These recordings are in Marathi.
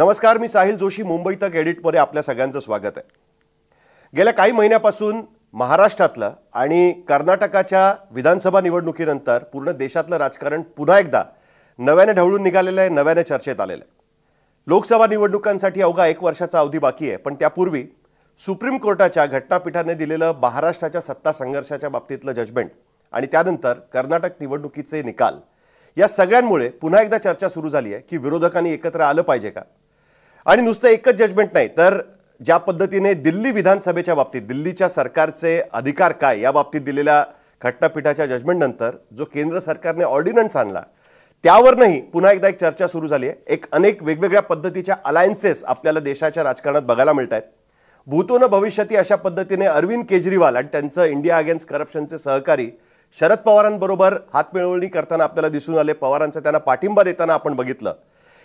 नमस्कार मी साहिल जोशी मुंबई तक एडिटमध्ये आपल्या सगळ्यांचं स्वागत आहे गेल्या काही महिन्यापासून महाराष्ट्रातलं आणि कर्नाटकाच्या विधानसभा निवडणुकीनंतर पूर्ण देशातलं राजकारण पुन्हा एकदा नव्याने ढवळून निघालेलं आहे नव्याने चर्चेत आलेलं आहे लोकसभा निवडणुकांसाठी अवघा एक वर्षाचा अवधी बाकी आहे पण त्यापूर्वी सुप्रीम कोर्टाच्या घटनापीठाने दिलेलं महाराष्ट्राच्या सत्ता संघर्षाच्या बाबतीतलं जजमेंट आणि त्यानंतर कर्नाटक निवडणुकीचे निकाल या सगळ्यांमुळे पुन्हा एकदा चर्चा सुरू झाली आहे की विरोधकांनी एकत्र आलं पाहिजे का आणि नुसतं एकच जजमेंट नाही तर ज्या पद्धतीने दिल्ली विधानसभेच्या बाबतीत दिल्लीच्या सरकारचे अधिकार काय या बाबतीत दिलेल्या घटनापीठाच्या जजमेंटनंतर जो केंद्र सरकारने ऑर्डिनन्स आणला त्यावरनंही पुन्हा एकदा एक चर्चा सुरू झाली आहे एक अनेक वेगवेगळ्या पद्धतीच्या अलायन्सेस आपल्याला देशाच्या राजकारणात बघायला मिळत आहेत भूतोन भविष्यती अशा पद्धतीने अरविंद केजरीवाल आणि त्यांचं इंडिया अगेन्स्ट करप्शनचे सहकारी शरद पवारांबरोबर हातमिळवणी करताना आपल्याला दिसून आले पवारांचा त्यांना पाठिंबा देताना आपण बघितलं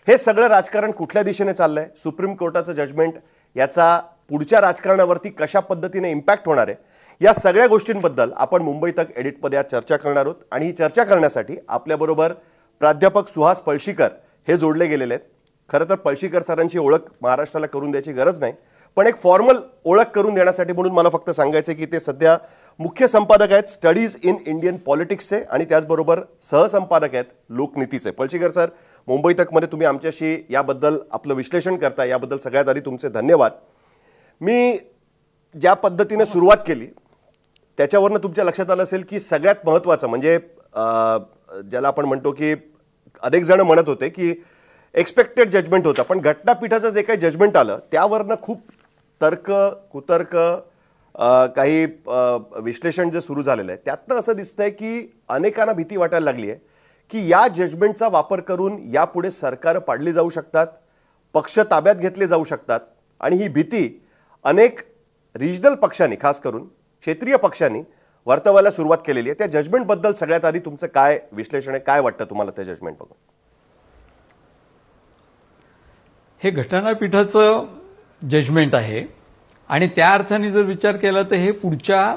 हे सगळं राजकारण कुठल्या दिशेने चाललंय सुप्रीम कोर्टाचं जजमेंट याचा पुढच्या राजकारणावरती कशा पद्धतीने इम्पॅक्ट होणार आहे या सगळ्या गोष्टींबद्दल आपण मुंबई तक एडिटमध्ये आज चर्चा करणार आहोत आणि ही चर्चा करण्यासाठी आपल्याबरोबर प्राध्यापक सुहास पळशीकर हे जोडले गेलेले आहेत खरं तर पळशीकर सरांची ओळख महाराष्ट्राला करून द्यायची गरज नाही पण एक फॉर्मल ओळख करून देण्यासाठी म्हणून मला फक्त सांगायचं की ते सध्या मुख्य संपादक आहेत स्टडीज इन इंडियन पॉलिटिक्सचे आणि त्याचबरोबर सहसंपादक आहेत लोकनीतीचे पळशीकर सर मुंबई तकमध्ये तुम्ही आमच्याशी याबद्दल आपलं विश्लेषण करता याबद्दल सगळ्यात आधी तुमचे धन्यवाद मी ज्या पद्धतीने सुरुवात केली त्याच्यावरनं तुमच्या लक्षात आलं असेल की सगळ्यात महत्त्वाचं म्हणजे ज्याला आपण म्हणतो की अनेक जण म्हणत होते की एक्सपेक्टेड जजमेंट होतं पण घटनापीठाचं जे काही जजमेंट आलं त्यावरनं खूप तर्क कुतर्क काही विश्लेषण जे सुरू झालेलं आहे त्यातनं असं दिसतंय की अनेकांना भीती वाटायला लागली आहे की या जजमेंटचा वापर करून यापुढे सरकार पाडली जाऊ शकतात पक्ष ताब्यात घेतले जाऊ शकतात आणि ही भीती अनेक रिजनल पक्षांनी खास करून क्षेत्रीय पक्षांनी वर्तवायला सुरुवात केलेली आहे त्या जजमेंटबद्दल सगळ्यात आधी तुमचं काय विश्लेषण आहे काय वाटतं तुम्हाला त्या जजमेंट बघून हे घटनापीठाचं जजमेंट आहे आणि त्या अर्थाने जर विचार केला तर हे पुढच्या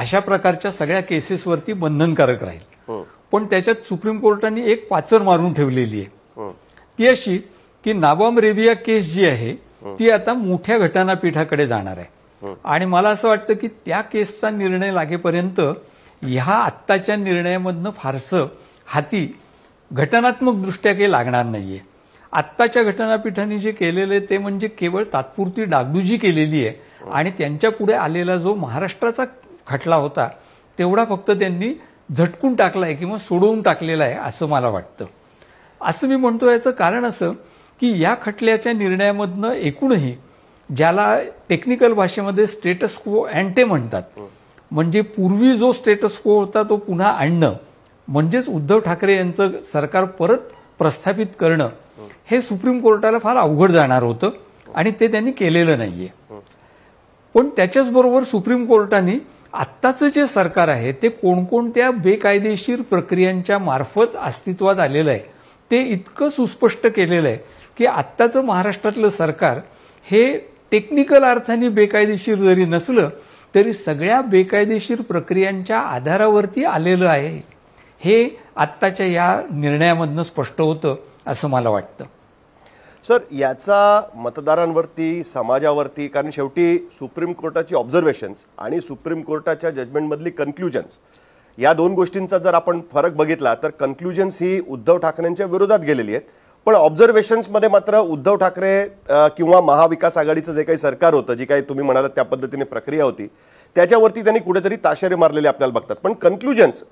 अशा प्रकारच्या सगळ्या केसेसवरती बंधनकारक राहील हो. पण त्याच्यात सुप्रीम कोर्टाने एक पाचर मारून ठेवलेली आहे हो. ती अशी की नाबाम रेबिया केस जी आहे हो. ती आता मोठ्या घटनापीठाकडे जाणार आहे हो. आणि मला असं वाटतं की त्या केसचा निर्णय लागेपर्यंत ह्या आत्ताच्या निर्णयामधनं फारसं हाती घटनात्मक दृष्ट्या काही लागणार नाहीये आत्ताच्या घटनापीठाने जे केलेलं आहे ते म्हणजे केवळ तात्पुरती डागडुजी केलेली आहे आणि त्यांच्या पुढे आलेला जो महाराष्ट्राचा खटला होता तेवढा फक्त त्यांनी झटकून टाकला आहे किंवा सोडवून टाकलेला आहे असं मला वाटतं असं मी म्हणतो याचं कारण असं की या खटल्याच्या निर्णयामधनं एकूणही ज्याला टेक्निकल भाषेमध्ये स्टेटस को अँटे म्हणतात म्हणजे पूर्वी जो स्टेटस को होता तो पुन्हा आणणं म्हणजेच उद्धव ठाकरे यांचं सरकार परत प्रस्थापित करणं हे सुप्रीम कोर्टाला फार अवघड जाणार होतं आणि ते त्यांनी केलेलं नाहीये पण त्याच्याचबरोबर सुप्रीम कोर्टाने आत्ताचं जे सरकार आहे ते कोणकोणत्या बेकायदेशीर प्रक्रियांच्या मार्फत अस्तित्वात आलेलं आहे ते इतकं सुस्पष्ट केलेलं आहे की आत्ताचं महाराष्ट्रातलं सरकार हे टेक्निकल अर्थाने बेकायदेशीर जरी नसलं तरी सगळ्या बेकायदेशीर प्रक्रियांच्या आधारावरती आलेलं आहे हे आत्ताच्या या निर्णयामधनं स्पष्ट होतं असं मला वाटतं सर याचा मतदारांवरती समाजावरती कारण शेवटी सुप्रीम कोर्टाची ऑब्झर्वेशन्स आणि सुप्रीम कोर्टाच्या जजमेंटमधली कन्क्ल्युजन्स या दोन गोष्टींचा जर आपण फरक बघितला तर कन्क्ल्युजन्स ही उद्धव ठाकरेंच्या विरोधात गेलेली आहेत पण ऑब्झर्वेशन्समध्ये मात्र उद्धव ठाकरे किंवा महाविकास आघाडीचं जे काही सरकार होतं जी काही तुम्ही म्हणालात त्या पद्धतीने प्रक्रिया होती त्याच्यावरती त्यांनी कुठेतरी ताशेरे मारलेले आपल्याला बघतात पण कन्क्ल्युजन्स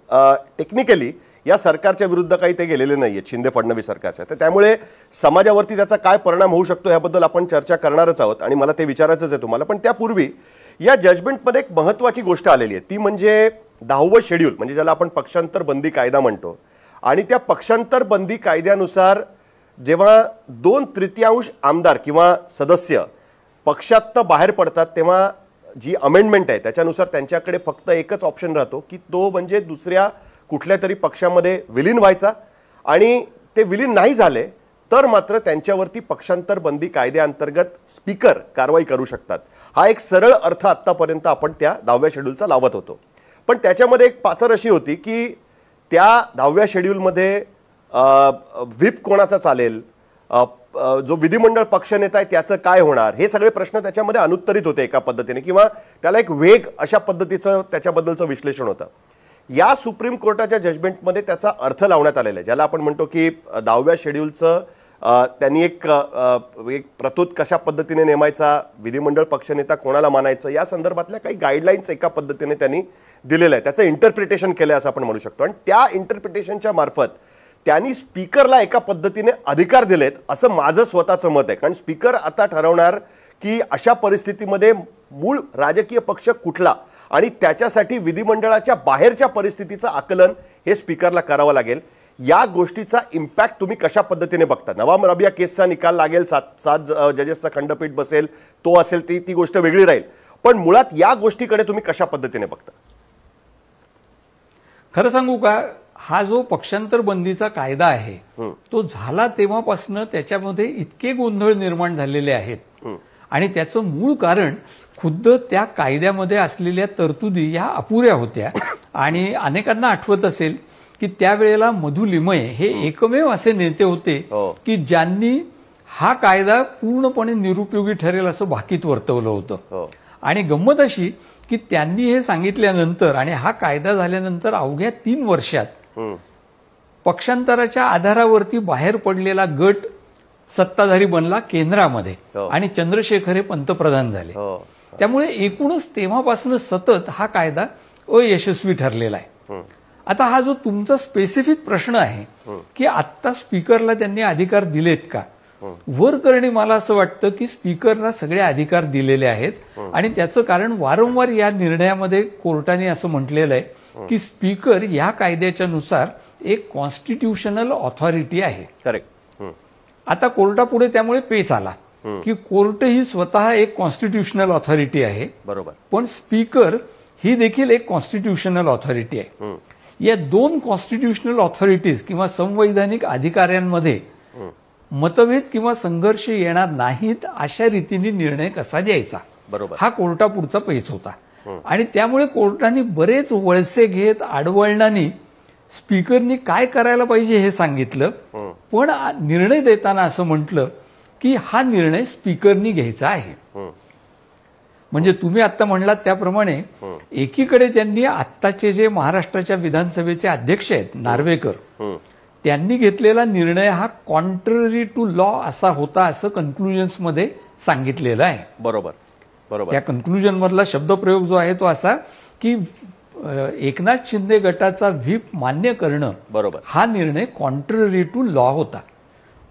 टेक्निकली या सरकारच्या विरुद्ध काही ते गेलेले नाही आहेत शिंदे फडणवीस सरकारच्या तर त्यामुळे समाजावरती त्याचा काय परिणाम होऊ शकतो ह्याबद्दल आपण चर्चा करणारच आहोत आणि मला ते विचारायचंच आहे तुम्हाला पण त्यापूर्वी या जजमेंटमध्ये एक महत्त्वाची गोष्ट आलेली आहे ती म्हणजे दहावं शेड्यूल म्हणजे ज्याला आपण पक्षांतर बंदी कायदा म्हणतो आणि त्या पक्षांतर बंदी कायद्यानुसार जेव्हा दोन तृतीयांश आमदार किंवा सदस्य पक्षात बाहेर पडतात तेव्हा जी अमेंडमेंट आहे त्याच्यानुसार त्यांच्याकडे फक्त एकच ऑप्शन राहतो की तो म्हणजे दुसऱ्या कुठल्या तरी पक्षामध्ये विलीन व्हायचा आणि ते विलीन नाही झाले तर मात्र त्यांच्यावरती पक्षांतर बंदी कायद्याअंतर्गत स्पीकर कारवाई करू शकतात हा एक सरळ अर्थ आत्तापर्यंत आपण त्या दहाव्या शेड्यूलचा लावत होतो पण त्याच्यामध्ये एक पाचर अशी होती की त्या दहाव्या शेड्यूलमध्ये व्हीप कोणाचा चालेल जो विधिमंडळ पक्षनेता आहे त्याचं काय होणार हे सगळे प्रश्न त्याच्यामध्ये अनुत्तरित होते एका पद्धतीने किंवा त्याला एक वेग अशा पद्धतीचं त्याच्याबद्दलचं विश्लेषण होतं या सुप्रीम कोर्टाच्या जजमेंटमध्ये त्याचा अर्थ लावण्यात आलेला आहे ज्याला आपण म्हणतो की दहाव्या शेड्यूलचं त्यांनी एक एक प्रतूत कशा पद्धतीने नेमायचा विधिमंडळ पक्षनेता कोणाला मानायचं या संदर्भातल्या काही गाईडलाईन्स एका पद्धतीने त्यांनी दिलेलं आहे त्याचं इंटरप्रिटेशन केलं आहे असं आपण म्हणू शकतो आणि त्या इंटरप्रिटेशनच्या मार्फत त्यांनी स्पीकरला एका पद्धतीने अधिकार दिलेत असं माझं स्वतःचं मत आहे कारण स्पीकर आता ठरवणार की अशा परिस्थितीमध्ये मूळ राजकीय पक्ष कुठला आणि त्याच्यासाठी विधिमंडळाच्या बाहेरच्या परिस्थितीचं आकलन हे स्पीकरला करावं लागेल या गोष्टीचा इम्पॅक्ट तुम्ही कशा पद्धतीने बघता नवाम रबिया केसचा निकाल लागेल सात सात जजेसचा खंडपीठ बसेल तो असेल ती ती गोष्ट वेगळी राहील पण मुळात या गोष्टीकडे तुम्ही कशा पद्धतीने बघता खरं सांगू का हा जो पक्षांतर बंदीचा कायदा आहे तो झाला तेव्हापासनं त्याच्यामध्ये इतके गोंधळ निर्माण झालेले आहेत आणि त्याचं मूळ कारण खुद्द त्या कायद्यामध्ये असलेल्या तरतुदी ह्या अपुऱ्या होत्या आणि अनेकांना आठवत असेल की त्यावेळेला मधु लिमये हे एकमेव असे नेते होते हो. की ज्यांनी हा कायदा पूर्णपणे निरुपयोगी ठरेल असं भाकीत वर्तवलं होतं हो. आणि गंमत अशी की त्यांनी हे सांगितल्यानंतर आणि हा कायदा झाल्यानंतर अवघ्या तीन वर्षात पक्षांतराच्या आधारावरती बाहेर पडलेला गट सत्ताधारी बनला केंद्रामध्ये हो. आणि चंद्रशेखर हे पंतप्रधान झाले त्यामुळे एकूणच तेव्हापासून सतत हा कायदा अयशस्वी ठरलेला आहे आता हा जो तुमचा स्पेसिफिक प्रश्न आहे की आता स्पीकरला त्यांनी अधिकार दिलेत का वर करणे मला असं वाटतं की स्पीकरला सगळे अधिकार दिलेले आहेत आणि त्याचं कारण वारंवार या निर्णयामध्ये कोर्टाने असं म्हटलेलं आहे की स्पीकर या कायद्याच्या नुसार एक कॉन्स्टिट्युशनल ऑथॉरिटी आहे करेक्ट आता कोर्टापुढे त्यामुळे पेच आला की कोर्ट ही स्वतः एक कॉन्स्टिट्युशनल ऑथॉरिटी आहे बरोबर पण स्पीकर ही देखील एक कॉन्स्टिट्युशनल ऑथॉरिटी आहे या दोन कॉन्स्टिट्युशनल ऑथॉरिटीज किंवा संवैधानिक अधिकाऱ्यांमध्ये मतभेद किंवा संघर्ष येणार नाहीत अशा रीतीने निर्णय कसा द्यायचा बरोबर हा कोर्टापुढचा पैस होता आणि त्यामुळे कोर्टाने बरेच वळसे घेत आडवळणाने स्पीकरनी काय करायला पाहिजे हे सांगितलं पण निर्णय देताना असं म्हटलं की हा निर्णय स्पीकरनी घ्यायचा आहे म्हणजे तुम्ही आता म्हणलात त्याप्रमाणे एकीकडे त्यांनी आत्ताचे जे महाराष्ट्राच्या विधानसभेचे अध्यक्ष आहेत नार्वेकर त्यांनी घेतलेला निर्णय हा कॉन्ट्ररी टू लॉ असा होता असं मध्ये सांगितलेलं आहे बरोबर बरोबर त्या कन्क्लुजन मधला शब्दप्रयोग जो आहे तो असा की एकनाथ शिंदे गटाचा व्हीप मान्य करणं बरोबर हा निर्णय कॉन्ट्ररी टू लॉ होता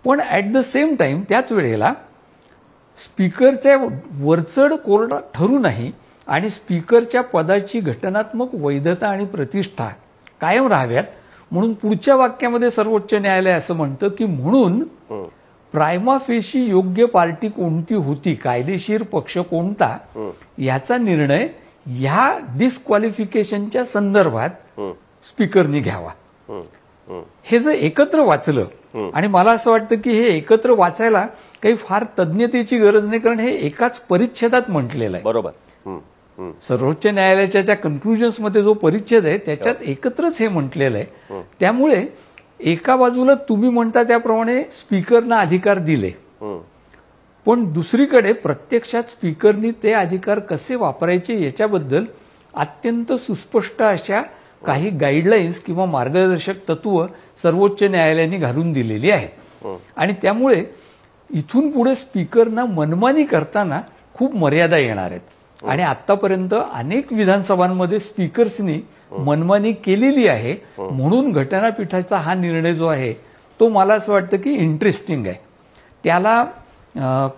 पण ॲट द सेम टाईम त्याच वेळेला स्पीकरच्या वरचढ कोरडा ठरू नाही आणि स्पीकरच्या पदाची घटनात्मक वैधता आणि प्रतिष्ठा कायम राहाव्यात म्हणून पुढच्या वाक्यामध्ये सर्वोच्च न्यायालय असं म्हणतं की म्हणून प्रायमा योग्य पार्टी कोणती होती कायदेशीर पक्ष कोणता याचा निर्णय ह्या डिस्क्वालिफिकेशनच्या संदर्भात स्पीकरनी घ्यावा हे जर एकत्र वाचलं आणि मला असं वाटतं की हे एकत्र वाचायला काही फार तज्ज्ञतेची गरज नाही कारण हे एकाच परिच्छेदात म्हटलेलं आहे बरोबर सर्वोच्च न्यायालयाच्या त्या मध्ये जो परिच्छेद आहे त्याच्यात हो. एकत्रच हे म्हटलेलं आहे त्यामुळे एका बाजूला तुम्ही म्हणता त्याप्रमाणे स्पीकरना अधिकार दिले पण दुसरीकडे प्रत्यक्षात स्पीकरनी ते अधिकार कसे वापरायचे याच्याबद्दल अत्यंत सुस्पष्ट अशा काही गाईडलाईन्स किंवा मार्गदर्शक तत्व सर्वोच्च न्यायालयाने घालून दिलेली आहेत हो. आणि त्यामुळे इथून पुढे स्पीकरना मनमानी करताना खूप मर्यादा येणार आहेत हो. आणि आतापर्यंत अनेक विधानसभांमध्ये स्पीकर्सनी हो. मनमानी केलेली आहे म्हणून घटनापीठाचा हा निर्णय जो आहे तो मला असं वाटतं की इंटरेस्टिंग आहे त्याला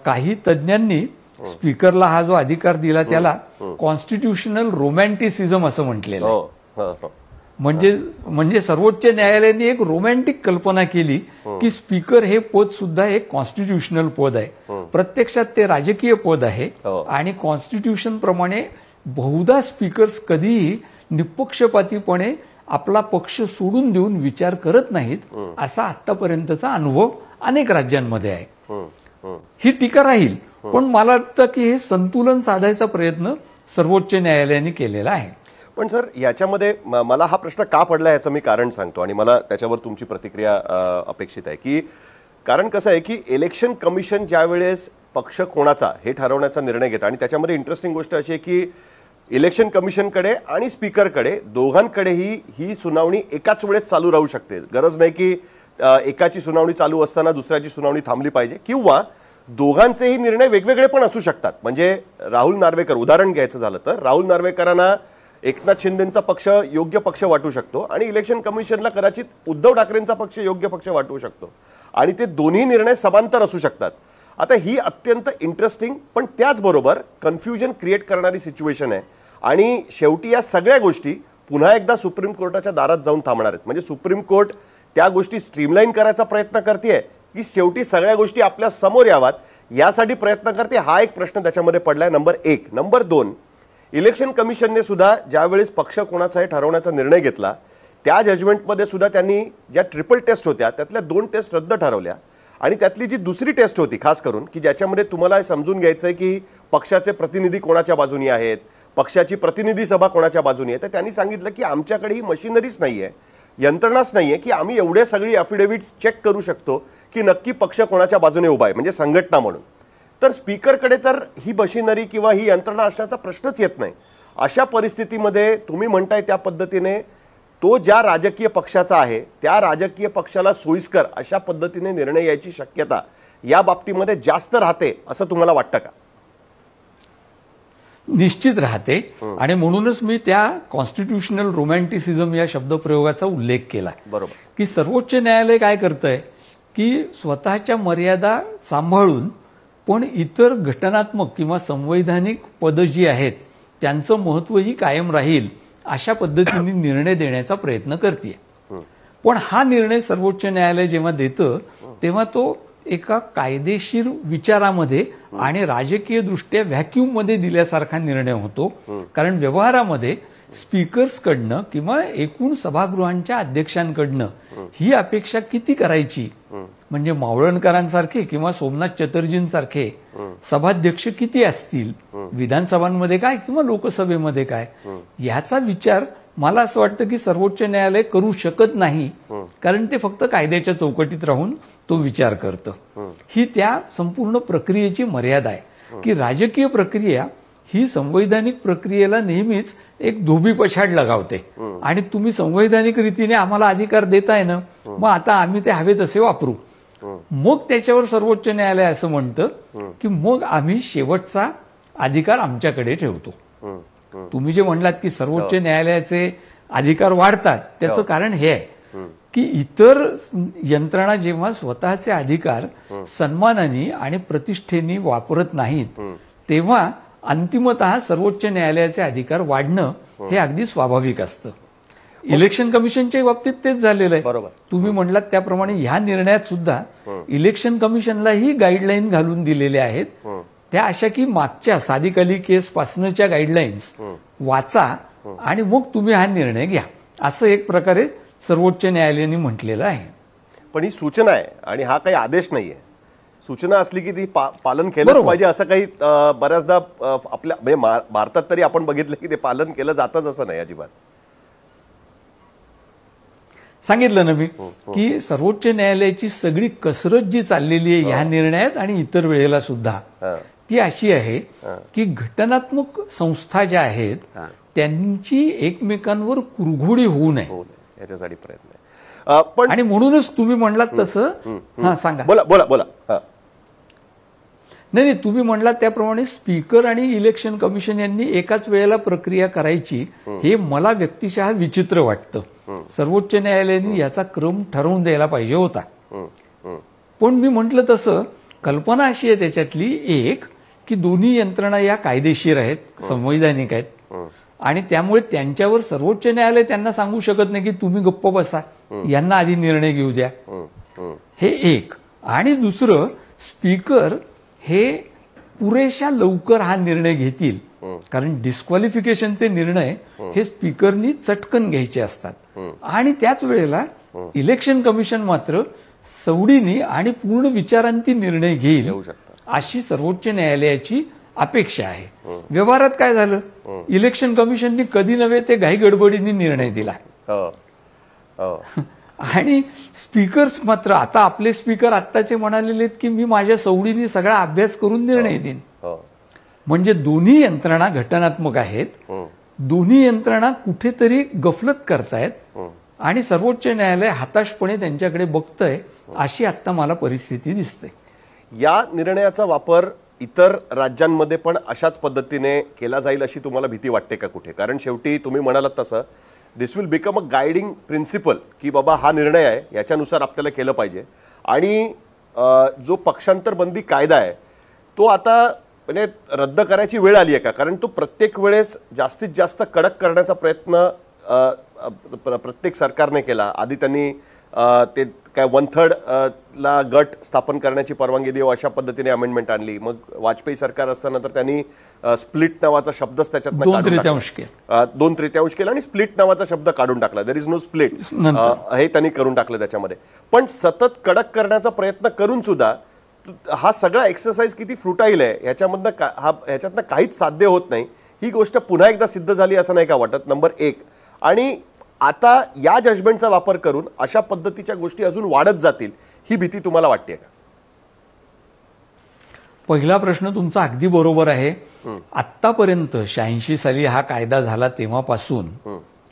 काही तज्ज्ञांनी स्पीकरला हा जो अधिकार दिला त्याला कॉन्स्टिट्युशनल रोमॅन्टिसिझम असं म्हटलेलं आहे हो, हो. म्हणजे म्हणजे सर्वोच्च न्यायालयाने एक रोमॅन्टिक कल्पना केली की स्पीकर हे पद सुद्धा एक कॉन्स्टिट्युशनल पद आहे प्रत्यक्षात ते राजकीय पद आहे हो. आणि कॉन्स्टिट्यूशन प्रमाणे बहुधा स्पीकर्स कधीही निपक्षपातीपणे आपला पक्ष सोडून देऊन विचार करत नाहीत असा आतापर्यंतचा अनुभव अनेक राज्यांमध्ये आहे ही टीका राहील पण मला वाटतं की हे संतुलन साधायचा प्रयत्न सर्वोच्च न्यायालयाने केलेला आहे पण सर याच्यामध्ये मला हा प्रश्न का पडला याचं मी कारण सांगतो आणि मला त्याच्यावर तुमची प्रतिक्रिया अपेक्षित आहे की कारण कसं आहे की इलेक्शन कमिशन ज्यावेळेस पक्ष कोणाचा हे ठरवण्याचा निर्णय घेतात आणि त्याच्यामध्ये इंटरेस्टिंग गोष्ट अशी आहे की इलेक्शन कमिशनकडे आणि स्पीकरकडे दोघांकडेही ही सुनावणी एकाच वेळेस चालू राहू शकते गरज नाही की एकाची सुनावणी चालू असताना दुसऱ्याची सुनावणी थांबली पाहिजे किंवा दोघांचेही निर्णय वेगवेगळे पण असू शकतात म्हणजे राहुल नार्वेकर उदाहरण घ्यायचं झालं तर राहुल नार्वेकरांना एकनाथ शिंदेंचा पक्ष योग्य पक्ष वाटू शकतो आणि इलेक्शन कमिशनला कदाचित उद्धव ठाकरेंचा पक्ष योग्य पक्ष वाटू शकतो आणि ते दोन्ही निर्णय समांतर असू शकतात आता ही अत्यंत इंटरेस्टिंग पण त्याचबरोबर कन्फ्युजन क्रिएट करणारी सिच्युएशन आहे आणि शेवटी या सगळ्या गोष्टी पुन्हा एकदा सुप्रीम कोर्टाच्या दारात जाऊन थांबणार आहेत म्हणजे सुप्रीम कोर्ट त्या गोष्टी स्ट्रीमलाईन करायचा प्रयत्न करते की शेवटी सगळ्या गोष्टी आपल्या समोर याव्यात यासाठी प्रयत्न करते हा एक प्रश्न त्याच्यामध्ये पडला आहे नंबर एक नंबर दोन इलेक्शन कमिशनने सुद्धा ज्यावेळेस पक्ष कोणाचा आहे ठरवण्याचा निर्णय घेतला त्या जजमेंटमध्ये सुद्धा त्यांनी ज्या ट्रिपल टेस्ट होत्या त्यातल्या दोन टेस्ट रद्द ठरवल्या आणि त्यातली जी दुसरी टेस्ट होती खास करून की ज्याच्यामध्ये तुम्हाला समजून घ्यायचं आहे की पक्षाचे प्रतिनिधी कोणाच्या बाजूनी आहेत पक्षाची प्रतिनिधी सभा कोणाच्या बाजूनी आहे तर त्यांनी सांगितलं की आमच्याकडे ही मशिनरीच नाही आहे यंत्रणाच नाही आहे की आम्ही एवढ्या सगळी अफिडेव्हिट्स चेक करू शकतो की नक्की पक्ष कोणाच्या बाजूने उभा आहे म्हणजे संघटना म्हणून तर स्पीकरकडे तर ही मशिनरी किंवा ही यंत्रणा असण्याचा प्रश्नच येत नाही अशा परिस्थितीमध्ये तुम्ही म्हणताय त्या पद्धतीने तो ज्या राजकीय पक्षाचा आहे त्या राजकीय पक्षाला सोयीस्कर अशा पद्धतीने निर्णय यायची शक्यता या बाबतीमध्ये जास्त राहते असं तुम्हाला वाटतं का निश्चित राहते आणि म्हणूनच मी त्या कॉन्स्टिट्युशनल रोमॅन्टिसिझम या शब्दप्रयोगाचा उल्लेख केला बरोबर की सर्वोच्च न्यायालय काय करतंय की स्वतःच्या मर्यादा सांभाळून पण इतर घटनात्मक किंवा संवैधानिक पद जी आहेत त्यांचं महत्वही कायम राहील अशा पद्धतीने निर्णय देण्याचा प्रयत्न करते पण हा निर्णय सर्वोच्च न्यायालय जेव्हा देतं तेव्हा तो एका कायदेशीर विचारामध्ये आणि राजकीय दृष्ट्या व्हॅक्यूम मध्ये दिल्यासारखा निर्णय होतो कारण व्यवहारामध्ये स्पीकर्सकडनं किंवा एकूण सभागृहांच्या अध्यक्षांकडनं ही अपेक्षा किती करायची म्हणजे मावळणकरांसारखे किंवा सोमनाथ चटर्जींसारखे सभाध्यक्ष किती असतील विधानसभांमध्ये काय किंवा लोकसभेमध्ये काय याचा विचार मला असं वाटतं की सर्वोच्च न्यायालय करू शकत नाही कारण ते फक्त कायद्याच्या चौकटीत राहून तो विचार करतं ही त्या संपूर्ण प्रक्रियेची मर्यादा आहे की राजकीय प्रक्रिया ही संवैधानिक प्रक्रियेला नेहमीच एक धोबी पछाड लगावते आणि तुम्ही संवैधानिक रीतीने आम्हाला अधिकार देताय ना मग आता आम्ही ते हवे तसे वापरू मग त्याच्यावर सर्वोच्च न्यायालय असं म्हणतं की मग आम्ही शेवटचा अधिकार आमच्याकडे ठेवतो तुम्ही जे म्हणलात की सर्वोच्च हो. न्यायालयाचे अधिकार वाढतात त्याचं हो. कारण हे आहे की इतर यंत्रणा जेव्हा स्वतःचे अधिकार सन्मानाने आणि प्रतिष्ठेने वापरत नाहीत तेव्हा अंतिमत सर्वोच्च न्यायालयाचे अधिकार वाढणं हो. हे अगदी स्वाभाविक असतं हो. इलेक्शन कमिशनच्या बाबतीत तेच झालेलं आहे बरोबर तुम्ही हो. म्हणलात त्याप्रमाणे ह्या निर्णयात सुद्धा इलेक्शन कमिशनलाही गाईडलाईन घालून दिलेल्या आहेत त्या अशा की मागच्या साधिकाली केस पासनच्या गाईडलाईन्स वाचा आणि मग तुम्ही हा निर्णय घ्या असं एक प्रकारे सर्वोच्च न्यायालयाने म्हटलेलं आहे पण ही सूचना आहे आणि हा काही आदेश नाहीये सूचना असली की ती पा पालन केलं पाहिजे असं काही बऱ्याचदा आपल्या म्हणजे भारतात तरी आपण बघितलं की ते पालन केलं जातच असं नाही अजिबात सांगितलं ना मी हो, हो. की सर्वोच्च न्यायालयाची सगळी कसरत जी चाललेली आहे या हो. निर्णयात आणि इतर वेळेला सुद्धा ती अशी आहे की घटनात्मक संस्था ज्या आहेत त्यांची एकमेकांवर कुरघोडी होऊ नये याच्यासाठी प्रयत्न पण आणि म्हणूनच तुम्ही म्हणलात तसं हा सांगा बोला बोला बोला नाही नाही तुम्ही म्हणला त्याप्रमाणे स्पीकर आणि इलेक्शन कमिशन यांनी एकाच वेळेला प्रक्रिया करायची हे मला व्यक्तिशः विचित्र वाटतं सर्वोच्च न्यायालयाने याचा क्रम ठरवून द्यायला पाहिजे होता पण मी म्हटलं तसं कल्पना अशी आहे त्याच्यातली एक की दोन्ही यंत्रणा या कायदेशीर आहेत संवैधानिक आहेत आणि त्यामुळे त्यांच्यावर सर्वोच्च न्यायालय त्यांना सांगू शकत नाही की तुम्ही गप्प बसा यांना आधी निर्णय घेऊ द्या हे एक आणि दुसरं स्पीकर हे पुरेशा लवकर हा निर्णय घेतील कारण डिस्क्वालिफिकेशनचे निर्णय हे स्पीकरनी चटकन घ्यायचे असतात आणि त्याच वेळेला इलेक्शन कमिशन मात्र सवडीने आणि पूर्ण विचारांती निर्णय घेईल अशी सर्वोच्च न्यायालयाची अपेक्षा आहे व्यवहारात काय झालं इलेक्शन कमिशननी कधी नव्हे ते घाई गडबडीने निर्णय दिला हो. हो. आणि स्पीकर्स मात्र आता आपले स्पीकर आत्ताचे म्हणालेले आहेत की मी माझ्या सवडीने सगळा अभ्यास करून निर्णय हो, देईन हो. म्हणजे दोन्ही यंत्रणा घटनात्मक आहेत हो. दोन्ही यंत्रणा कुठेतरी गफलत करतायत आणि सर्वोच्च न्यायालय हाताशपणे त्यांच्याकडे बघतंय अशी आता मला परिस्थिती दिसते या निर्णयाचा वापर इतर राज्यांमध्ये पण अशाच पद्धतीने केला जाईल अशी तुम्हाला भीती वाटते का कुठे कारण शेवटी तुम्ही म्हणालात तसं this will become a guiding principle की बाबा हा निर्णय आहे याच्यानुसार आपल्याला केलं पाहिजे आणि जो पक्षांतरबंदी कायदा आहे तो आता म्हणजे रद्द करायची वेळ आली आहे का कारण तो प्रत्येक वेळेस जास्तीत जास्त कडक करण्याचा प्रयत्न प्रत्येक सरकारने केला आधी त्यांनी ते काय वन थर्ड ला गट स्थापन करण्याची परवानगी देऊ अशा पद्धतीने अमेंडमेंट आणली मग वाजपेयी सरकार असताना तर त्यांनी स्प्लिट नावाचा शब्दच त्याच्यात दोन तृतीयांश केला आणि स्प्लिट नावाचा शब्द काढून टाकला देर इज नो स्प्लिट हे त्यांनी करून टाकलं त्याच्यामध्ये पण सतत कडक करण्याचा प्रयत्न करून सुद्धा हा सगळा एक्सरसाइज किती फ्रुटाईल आहे ह्याच्यामधनं हा ह्याच्यातनं काहीच साध्य होत नाही ही गोष्ट पुन्हा एकदा सिद्ध झाली असं नाही का वाटत नंबर एक आणि आता या जजमेंटचा वापर करून अशा पद्धतीच्या गोष्टी अजून वाढत जातील ही भीती तुम्हाला वाटते का पहिला प्रश्न तुमचा अगदी बरोबर आहे आतापर्यंत शहाऐंशी साली हा कायदा झाला तेव्हापासून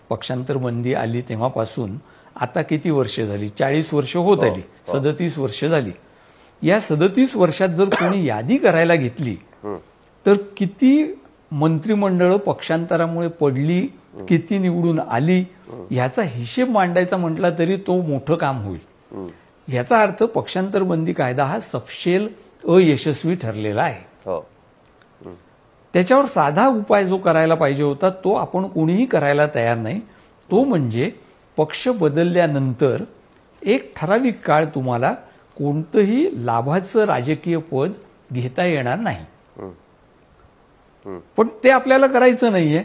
पक्षांतर मंदी आली तेव्हापासून आता किती वर्ष झाली चाळीस वर्ष होत आली हो, हो. सदतीस वर्ष झाली या सदतीस वर्षात जर कोणी यादी करायला घेतली तर किती मंत्रिमंडळ पक्षांतरामुळे पडली किती निवडून आली ह्याचा हिशेब मांडायचा म्हटला तरी तो मोठं काम होईल याचा अर्थ पक्षांतर बंदी कायदा हा सपशेल अयशस्वी ठरलेला आहे हो. त्याच्यावर साधा उपाय जो करायला पाहिजे होता तो आपण कोणीही करायला तयार नाही तो म्हणजे पक्ष बदलल्यानंतर एक ठराविक काळ तुम्हाला कोणतंही लाभाचं राजकीय पद घेता येणार नाही पण ते आपल्याला करायचं नाहीये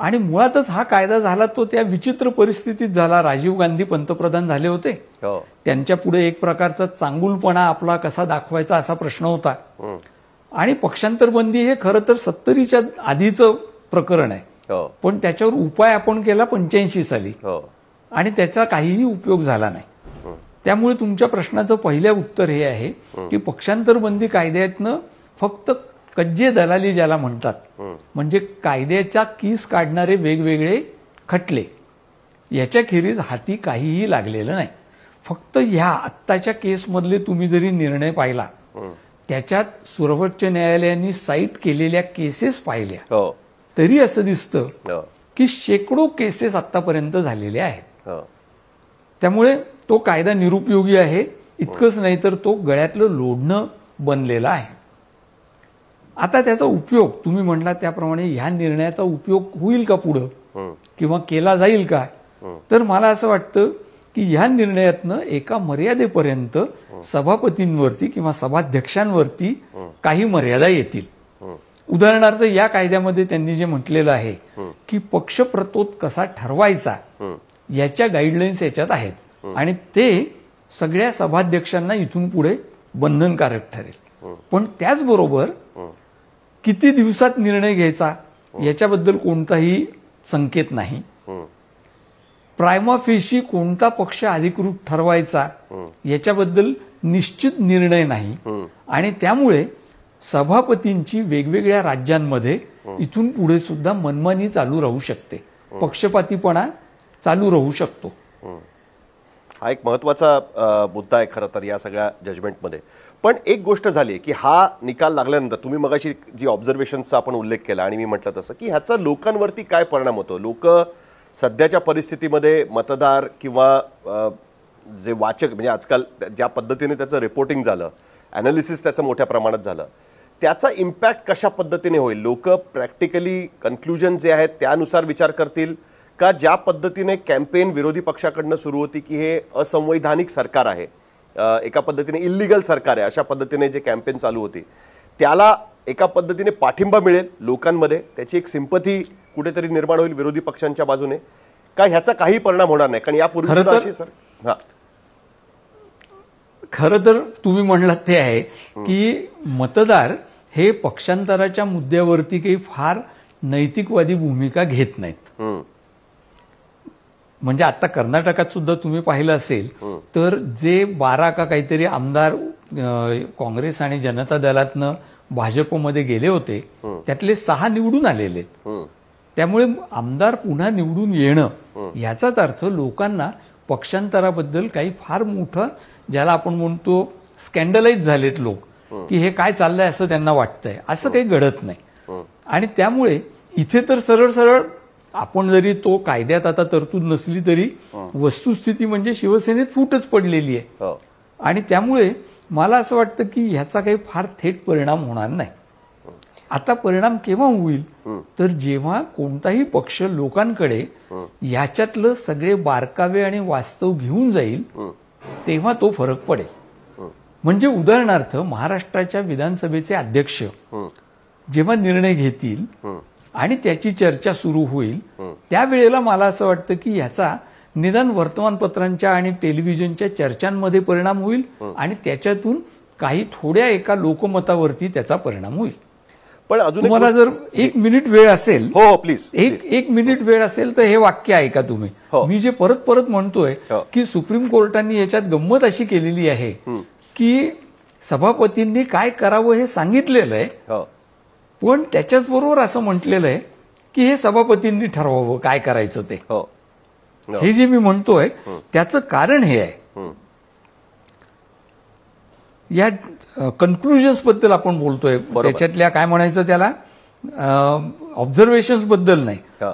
आणि मुळातच हा कायदा झाला तो त्या विचित्र परिस्थितीत झाला राजीव गांधी पंतप्रधान झाले होते हो. त्यांच्या पुढे एक प्रकारचा चांगुलपणा आपला कसा दाखवायचा असा प्रश्न होता आणि पक्षांतर बंदी हे खरं तर सत्तरीच्या आधीचं प्रकरण आहे हो. पण त्याच्यावर उपाय आपण केला पंच्याऐंशी साली हो. आणि त्याचा काहीही उपयोग झाला नाही त्यामुळे तुमच्या प्रश्नाचं पहिलं उत्तर हे आहे की पक्षांतर बंदी कायद्यातनं फक्त कज्जे दलाली ज्याला म्हणतात म्हणजे कायद्याच्या कीस काढणारे वेगवेगळे खटले याच्याखेरीज हाती काहीही लागलेलं नाही फक्त ह्या आत्ताच्या केसमधले तुम्ही जरी निर्णय पाहिला त्याच्यात सर्वोच्च न्यायालयाने साईट केलेल्या केसेस पाहिल्या हो. तरी असं दिसतं हो. की शेकडो केसेस आतापर्यंत झालेले आहेत हो. त्यामुळे तो कायदा निरुपयोगी आहे इतकंच नाही तर तो गळ्यातलं लोढणं बनलेला आहे आता त्याचा उपयोग तुम्ही म्हणला त्याप्रमाणे ह्या निर्णयाचा उपयोग होईल का पुढं किंवा केला जाईल का तर मला असं वाटतं की ह्या निर्णयातनं एका मर्यादेपर्यंत सभापतींवरती किंवा सभाध्यक्षांवरती काही मर्यादा येतील उदाहरणार्थ या कायद्यामध्ये त्यांनी जे म्हटलेलं आहे की पक्षप्रतोद कसा ठरवायचा याच्या गाईडलाईन्स याच्यात आहेत आणि ते सगळ्या सभाध्यक्षांना इथून पुढे बंधनकारक ठरेल पण त्याचबरोबर किती दिवसात निर्णय घ्यायचा हो. याच्याबद्दल कोणताही संकेत नाही प्रायमाफेशी हो. कोणता पक्ष अधिकृत ठरवायचा हो. याच्याबद्दल निश्चित निर्णय नाही आणि त्यामुळे सभापतींची वेगवेगळ्या राज्यांमध्ये इथून पुढे सुद्धा मनमानी चालू राहू शकते पक्षपातीपणा चालू राहू शकतो हा एक महत्वाचा मुद्दा आहे खरं तर या सगळ्या जजमेंटमध्ये पण एक गोष्ट झाली की हा निकाल लागल्यानंतर तुम्ही मगाशी जी ऑब्झर्वेशनचा आपण उल्लेख केला आणि मी म्हटलं तसं की ह्याचा लोकांवरती काय परिणाम होतो लोक सध्याच्या परिस्थितीमध्ये मतदार किंवा जे वाचक म्हणजे आजकाल ज्या पद्धतीने त्याचं रिपोर्टिंग झालं ॲनालिसिस त्याचं मोठ्या प्रमाणात झालं त्याचा इम्पॅक्ट कशा पद्धतीने होईल लोक प्रॅक्टिकली कन्क्लुजन जे आहेत त्यानुसार विचार करतील का ज्या पद्धतीने कॅम्पेन विरोधी पक्षाकडनं सुरू होती की हे असंवैधानिक सरकार आहे एका पद्धतीने इलिगल सरकार आहे अशा पद्धतीने जे कॅम्पेन चालू होती त्याला एका पद्धतीने पाठिंबा मिळेल लोकांमध्ये त्याची एक सिंपथी कुठेतरी निर्माण होईल विरोधी पक्षांच्या बाजूने का ह्याचा काही परिणाम होणार नाही कारण यापूर्वी सर हा खरं तर तुम्ही म्हणला ते आहे की मतदार हे पक्षांतराच्या मुद्द्यावरती काही फार नैतिकवादी भूमिका घेत नाहीत म्हणजे आता कर्नाटकात सुद्धा तुम्ही पाहिलं असेल तर जे बारा का काहीतरी आमदार काँग्रेस आणि जनता दलातनं भाजपमध्ये गेले होते त्यातले सहा निवडून आलेले त्यामुळे आमदार पुन्हा निवडून येणं याचाच अर्थ लोकांना पक्षांतराबद्दल काही फार मोठं ज्याला आपण म्हणतो स्कॅन्डलाइज झालेत लोक की हे काय चाललंय असं त्यांना वाटतंय असं काही घडत नाही आणि त्यामुळे इथे तर सरळ सरळ आपण जरी तो कायद्यात आता तरतूद नसली तरी वस्तुस्थिती म्हणजे शिवसेनेत फूटच पडलेली आहे हो. आणि त्यामुळे मला असं वाटतं की ह्याचा काही फार थेट परिणाम होणार नाही आता परिणाम केव्हा होईल तर जेव्हा कोणताही पक्ष लोकांकडे ह्याच्यातलं सगळे बारकावे आणि वास्तव घेऊन जाईल तेव्हा तो फरक पडेल म्हणजे उदाहरणार्थ महाराष्ट्राच्या विधानसभेचे अध्यक्ष जेव्हा निर्णय घेतील आणि त्याची चर्चा सुरू होईल त्यावेळेला मला असं वाटतं की ह्याचा निदान वर्तमानपत्रांच्या आणि टेलिव्हिजनच्या चर्चांमध्ये परिणाम होईल आणि त्याच्यातून काही थोड्या एका लोकमतावरती त्याचा परिणाम होईल पण अजून मला जर एक मिनिट वेळ असेल हो प्लीज हो, एक एक मिनिट वेळ असेल तर हे वाक्य ऐका तुम्ही हो. मी जे परत परत म्हणतोय हो. की सुप्रीम कोर्टांनी याच्यात गंमत अशी केलेली आहे की सभापतींनी काय करावं हे सांगितलेलं आहे पण त्याच्याचबरोबर असं म्हटलेलं आहे की हे सभापतींनी ठरवावं काय करायचं ते हो. हो. हे जे मी म्हणतोय त्याचं कारण हे आहे या कन्क्लुजन्स बद्दल आपण बोलतोय त्याच्यातल्या काय म्हणायचं त्याला ऑब्झर्वेशन्स बद्दल नाही हो.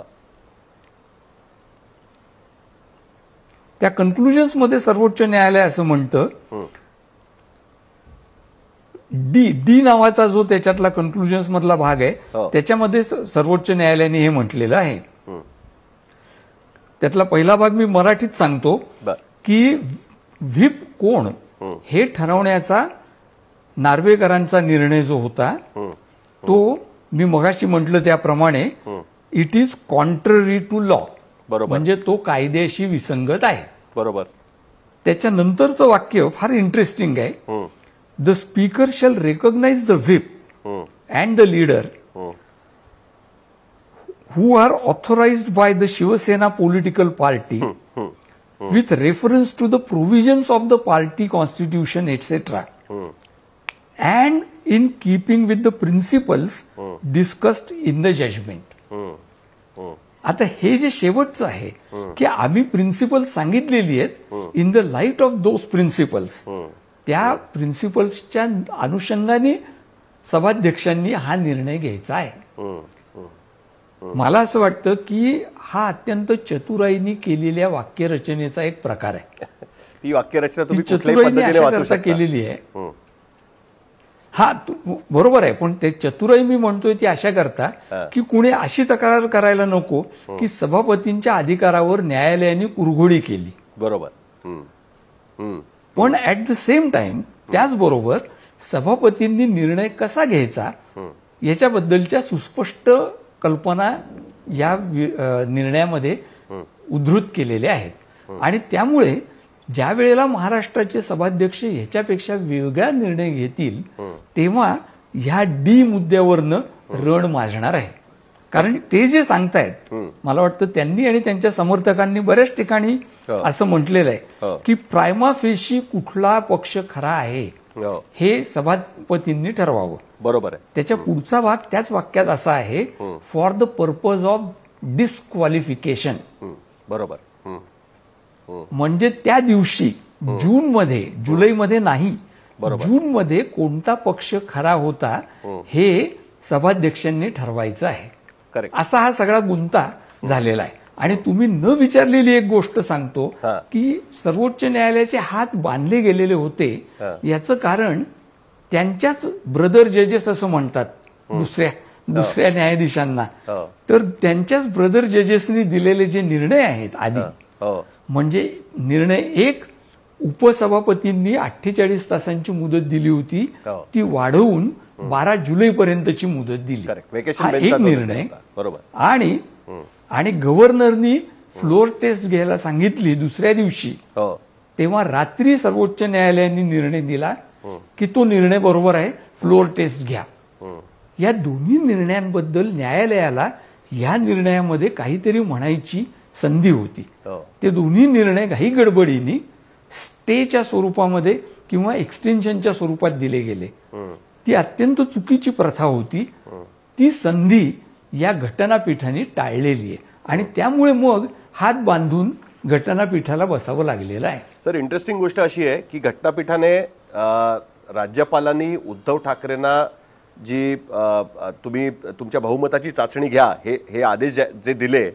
त्या मध्ये सर्वोच्च न्यायालय असं म्हणतं डी डी नावाचा जो त्याच्यातला कन्क्लुजन्स मधला भाग आहे हो. त्याच्यामध्ये सर्वोच्च न्यायालयाने हे म्हटलेलं आहे त्यातला पहिला भाग मी मराठीत सांगतो की व्हीप कोण हे ठरवण्याचा नार्वेकरांचा निर्णय जो होता तो मी मगाशी म्हटलं त्याप्रमाणे it is contrary to law बरोबर म्हणजे तो कायद्याशी विसंगत आहे बरोबर त्याच्यानंतरचं वाक्य फार इंटरेस्टिंग आहे the speaker shall recognise the whip and the leader who are authorise by the Shiv Sena political party with reference to the provisions of the party constitution etcetera and in keeping with the principles discussed in the judgement आता हे जे शेवटच आहे hmm. की आम्ही प्रिन्सिपल सांगितलेली आहेत in the light of those principles त्या प्रिन्सिपल्सच्या अनुषंगाने सभाध्यक्षांनी हा निर्णय घ्यायचा आहे मला असं वाटतं की हा अत्यंत चतुराईनी केलेल्या वाक्यरचनेचा एक प्रकार आहे ही वाक्यरचना तुम्ही चतुराईने केलेली आहे हा बरोबर आहे पण ते चतुराई मी म्हणतोय ती अशा करता की कुणी अशी तक्रार करायला नको की सभापतींच्या अधिकारावर न्यायालयाने कुरघोडी केली बरोबर पण ऍट द सेम टाइम त्याचबरोबर सभापतींनी निर्णय कसा घ्यायचा याच्याबद्दलच्या सुस्पष्ट कल्पना या निर्णयामध्ये उद्धृत केलेल्या आहेत आणि त्यामुळे ज्या वेळेला महाराष्ट्राचे सभाध्यक्ष ह्याच्यापेक्षा वेगळा निर्णय घेतील तेव्हा ह्या डी मुद्द्यावरनं रण माजणार आहे कारण ते जे सांगतायत मला वाटतं त्यांनी आणि त्यांच्या समर्थकांनी बऱ्याच ठिकाणी हो. असं म्हटलेलं आहे हो. की प्रायमा फेशी कुठला पक्ष खरा आहे हो. हे सभापतींनी ठरवावं बरोबर आहे त्याच्या पुढचा भाग त्याच वाक्यात असा आहे for the purpose of disqualification बरोबर म्हणजे त्या दिवशी जून मध्ये जुलैमध्ये नाही जून मध्ये कोणता पक्ष खरा होता हे सभाध्यक्षांनी ठरवायचं आहे करेक्ट असा हा सगळा गुंता झालेला आहे आणि तुम्ही न विचारलेली एक गोष्ट सांगतो की सर्वोच्च न्यायालयाचे हात बांधले गेलेले होते याचं कारण त्यांच्याच ब्रदर जजेस असं म्हणतात दुसऱ्या दुसऱ्या न्यायाधीशांना हो. तर त्यांच्याच ब्रदर जजेसनी दिलेले जे निर्णय आहेत आधी हो. म्हणजे निर्णय एक उपसभापतींनी अठ्ठेचाळीस तासांची मुदत दिली होती हो. ती वाढवून बारा पर्यंतची मुदत दिली एक निर्णय बरोबर आणि आणि गव्हर्नरनी फ्लोअर टेस्ट घ्यायला सांगितली दुसऱ्या दिवशी हो. तेव्हा रात्री सर्वोच्च न्यायालयाने निर्णय दिला की तो निर्णय बरोबर आहे फ्लोअर टेस्ट घ्या या दोन्ही निर्णयांबद्दल न्यायालयाला या निर्णयामध्ये काहीतरी म्हणायची संधी होती हो. ते दोन्ही निर्णय काही गडबडीने स्टेच्या स्वरूपामध्ये किंवा एक्सटेन्शनच्या स्वरूपात दिले गेले ती अत्यंत चुकीची प्रथा होती ती संधी या घटनापीठाने टाळलेली आहे आणि त्यामुळे मग हात बांधून घटनापीठाला बसावं लागलेलं आहे सर इंटरेस्टिंग गोष्ट अशी आहे की घटनापीठाने राज्यपालांनी उद्धव ठाकरेंना जी तुम्ही तुमच्या बहुमताची चाचणी घ्या हे हे आदेश जे दिले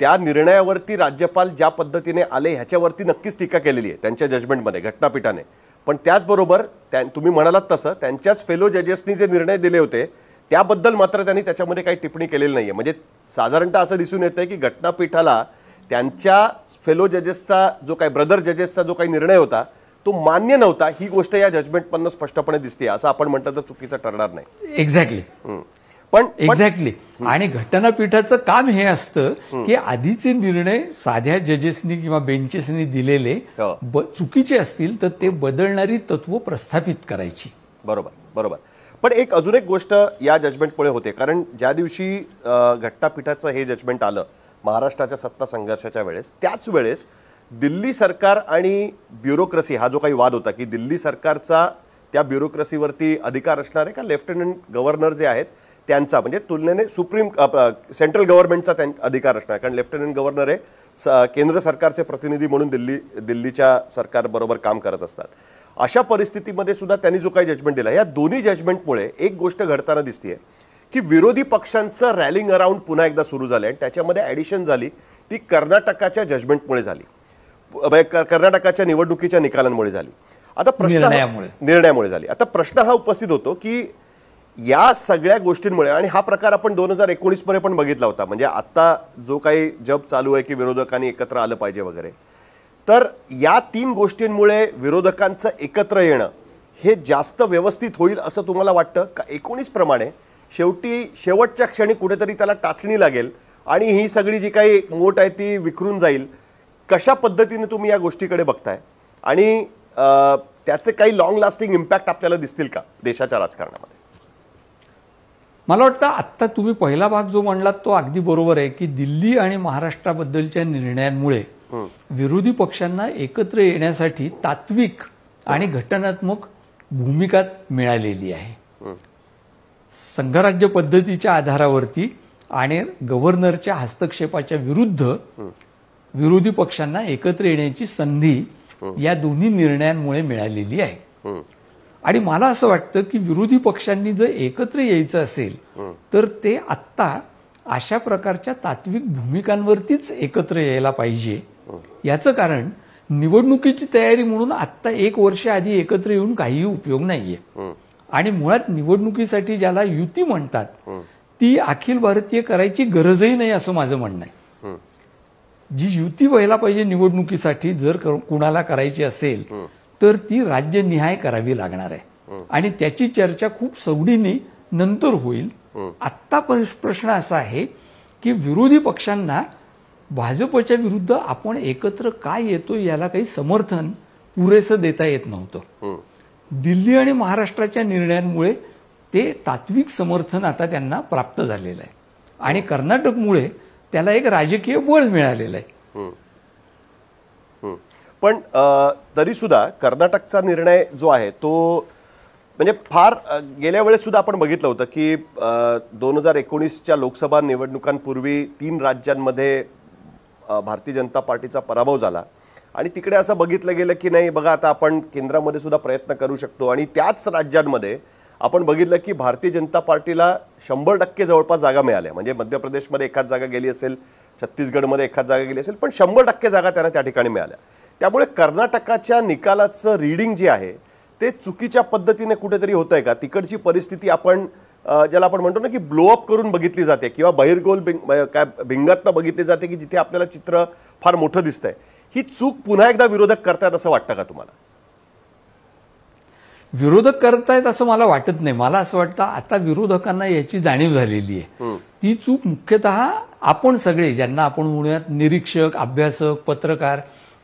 त्या निर्णयावरती राज्यपाल ज्या पद्धतीने आले ह्याच्यावरती नक्कीच टीका केलेली आहे त्यांच्या जजमेंटमध्ये घटनापीठाने पण त्याचबरोबर त्या तुम्ही म्हणालात तसं त्यांच्याच फेलो जजेसनी जे निर्णय दिले होते त्याबद्दल मात्र त्यांनी त्याच्यामध्ये काही टिप्पणी केलेली नाही म्हणजे साधारणतः असं दिसून येतं की घटनापीठाला त्यांच्या फेलो जजेसचा जो काही ब्रदर जजेसचा जो काही निर्णय होता तो मान्य नव्हता ही गोष्ट या जजमेंट स्पष्टपणे दिसते असं आपण म्हटलं तर चुकीचं ठरणार नाही एक्झॅक्टली पण एक्झॅक्टली आणि घटनापीठाचं काम हे असतं की आधीचे निर्णय साध्या जजेसनी किंवा बेंचेसनी दिलेले हो. चुकीचे असतील तर ते बदलणारी तत्व प्रस्थापित करायची बरोबर बरोबर पण एक अजून एक गोष्ट या जजमेंटमुळे होते कारण ज्या दिवशी घटनापीठाचं हे जजमेंट आलं महाराष्ट्राच्या सत्ता संघर्षाच्या वेळेस त्याच वेळेस दिल्ली सरकार आणि ब्युरोक्रसी हा जो काही वाद होता की दिल्ली सरकारचा त्या ब्युरोक्रसीवरती अधिकार असणारे का लेफ्टनंट गव्हर्नर जे आहेत त्यांचा म्हणजे तुलनेने सुप्रीम सेंट्रल गव्हर्नमेंटचा त्यां अधिकार असणार कारण लेफ्टनंट गव्हर्नर हे स केंद्र सरकारचे प्रतिनिधी म्हणून दिल्ली दिल्लीच्या सरकारबरोबर काम करत असतात अशा परिस्थितीमध्ये सुद्धा त्यांनी जो काही जजमेंट दिला या दोन्ही जजमेंटमुळे एक गोष्ट घडताना दिसते की विरोधी पक्षांचं रॅलिंग अराउंड पुन्हा एकदा सुरू झालं आणि त्याच्यामध्ये ॲडिशन झाली ती कर्नाटकाच्या जजमेंटमुळे झाली म्हणजे कर्नाटकाच्या निवडणुकीच्या निकालांमुळे झाली आता प्रश्न निर्णयामुळे झाली आता प्रश्न हा उपस्थित होतो की या सगळ्या गोष्टींमुळे आणि हा प्रकार आपण दोन हजार एकोणीसमध्ये पण बघितला होता म्हणजे आत्ता जो काही जप चालू आहे की विरोधकांनी एकत्र आलं पाहिजे वगैरे तर या तीन गोष्टींमुळे विरोधकांचं एकत्र येणं हे जास्त व्यवस्थित होईल असं तुम्हाला वाटतं का एकोणीसप्रमाणे शेवटी शेवटच्या क्षणी कुठेतरी त्याला टाचणी लागेल आणि ही सगळी जी काही मोठ आहे ती विखरून जाईल कशा पद्धतीने तुम्ही या गोष्टीकडे बघताय आणि त्याचे काही लॉंग लास्टिंग इम्पॅक्ट आपल्याला दिसतील का देशाच्या राजकारणामध्ये मला वाटतं आत्ता तुम्ही पहिला भाग जो म्हणला तो अगदी बरोबर आहे की दिल्ली आणि महाराष्ट्राबद्दलच्या निर्णयांमुळे विरोधी पक्षांना एकत्र येण्यासाठी तात्विक आणि घटनात्मक भूमिका मिळालेली आहे संघराज्य पद्धतीच्या आधारावरती आणि गव्हर्नरच्या हस्तक्षेपाच्या विरुद्ध विरोधी पक्षांना एकत्र येण्याची संधी या दोन्ही निर्णयांमुळे मिळालेली आहे आणि मला असं वाटतं की विरोधी पक्षांनी जर एकत्र यायचं असेल तर ते आत्ता अशा प्रकारच्या तात्विक भूमिकांवरतीच एकत्र यायला पाहिजे याचं कारण निवडणुकीची तयारी म्हणून आत्ता एक वर्ष आधी एकत्र येऊन काहीही उपयोग नाहीये आणि मुळात निवडणुकीसाठी ज्याला युती म्हणतात ती अखिल भारतीय करायची गरजही नाही असं माझं म्हणणं आहे जी युती व्हायला पाहिजे निवडणुकीसाठी जर कुणाला करायची असेल तर ती राज्यनिहाय करावी लागणार आहे आणि त्याची चर्चा खूप सवडीने नंतर होईल आत्ता प्रश्न असा आहे की विरोधी पक्षांना भाजपच्या विरुद्ध आपण एकत्र काय येतो याला काही समर्थन पुरेसं देता येत नव्हतं दिल्ली आणि महाराष्ट्राच्या निर्णयांमुळे ते तात्विक समर्थन आता त्यांना प्राप्त झालेलं आहे आणि कर्नाटकमुळे त्याला एक राजकीय बळ मिळालेलं आहे पण तरीसुद्धा कर्नाटकचा निर्णय जो आहे तो म्हणजे फार गेल्या वेळेससुद्धा आपण बघितलं होतं की दोन हजार एकोणीसच्या लोकसभा निवडणुकांपूर्वी तीन राज्यांमध्ये भारतीय जनता पार्टीचा पराभव झाला आणि तिकडे असं बघितलं गेलं की नाही बघा आता आपण केंद्रामध्ये सुद्धा प्रयत्न करू शकतो आणि त्याच राज्यांमध्ये आपण बघितलं की भारतीय जनता पार्टीला शंभर टक्के जवळपास जागा मिळाल्या म्हणजे मध्य प्रदेशमध्ये एखाद जागा गेली असेल छत्तीसगडमध्ये एखाद जागा गेली असेल पण शंभर टक्के जागा त्यांना त्या ठिकाणी मिळाल्या त्यामुळे कर्नाटकाच्या निकालाचं रिडिंग जे आहे ते चुकीच्या पद्धतीने कुठेतरी होत आहे का तिकडची परिस्थिती आपण ज्याला आपण म्हणतो ना की ब्लोअप करून बघितली जाते किंवा बहिरगोल बिंग काय भिंगातनं बघितली जाते की जिथे आपल्याला चित्र फार मोठं दिसतंय ही चूक पुन्हा एकदा विरोधक करतायत असं वाटतं का तुम्हाला विरोधक करतायत असं मला वाटत नाही मला असं वाटतं आता विरोधकांना याची जाणीव झालेली आहे ती चूक मुख्यतः आपण सगळे ज्यांना आपण म्हणूयात निरीक्षक अभ्यासक पत्रकार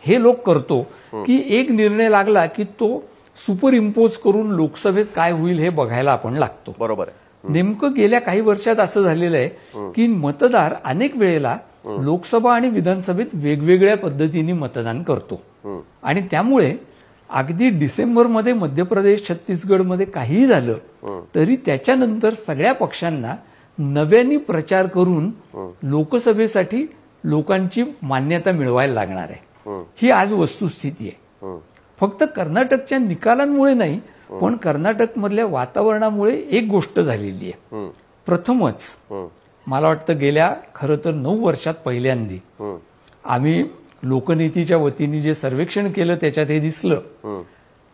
हे लोक करतो की एक निर्णय लागला की तो सुपर इम्पोज करून लोकसभेत काय होईल हे बघायला आपण लागतो बरोबर नेमकं गेल्या काही वर्षात असं झालेलं आहे की मतदार अनेक वेळेला लोकसभा आणि विधानसभेत वेगवेगळ्या पद्धतीने मतदान करतो आणि त्यामुळे अगदी डिसेंबरमध्ये मध्य प्रदेश छत्तीसगडमध्ये काहीही झालं तरी त्याच्यानंतर सगळ्या पक्षांना नव्याने प्रचार करून लोकसभेसाठी लोकांची मान्यता मिळवायला लागणार आहे ही आज वस्तुस्थिती आहे फक्त कर्नाटकच्या निकालांमुळे नाही पण कर्नाटक मधल्या वातावरणामुळे एक गोष्ट झालेली आहे प्रथमच मला वाटतं गेल्या खरं तर नऊ वर्षात पहिल्यांदी आम्ही लोकनीतीच्या वतीने जे सर्वेक्षण केलं त्याच्यात हे दिसलं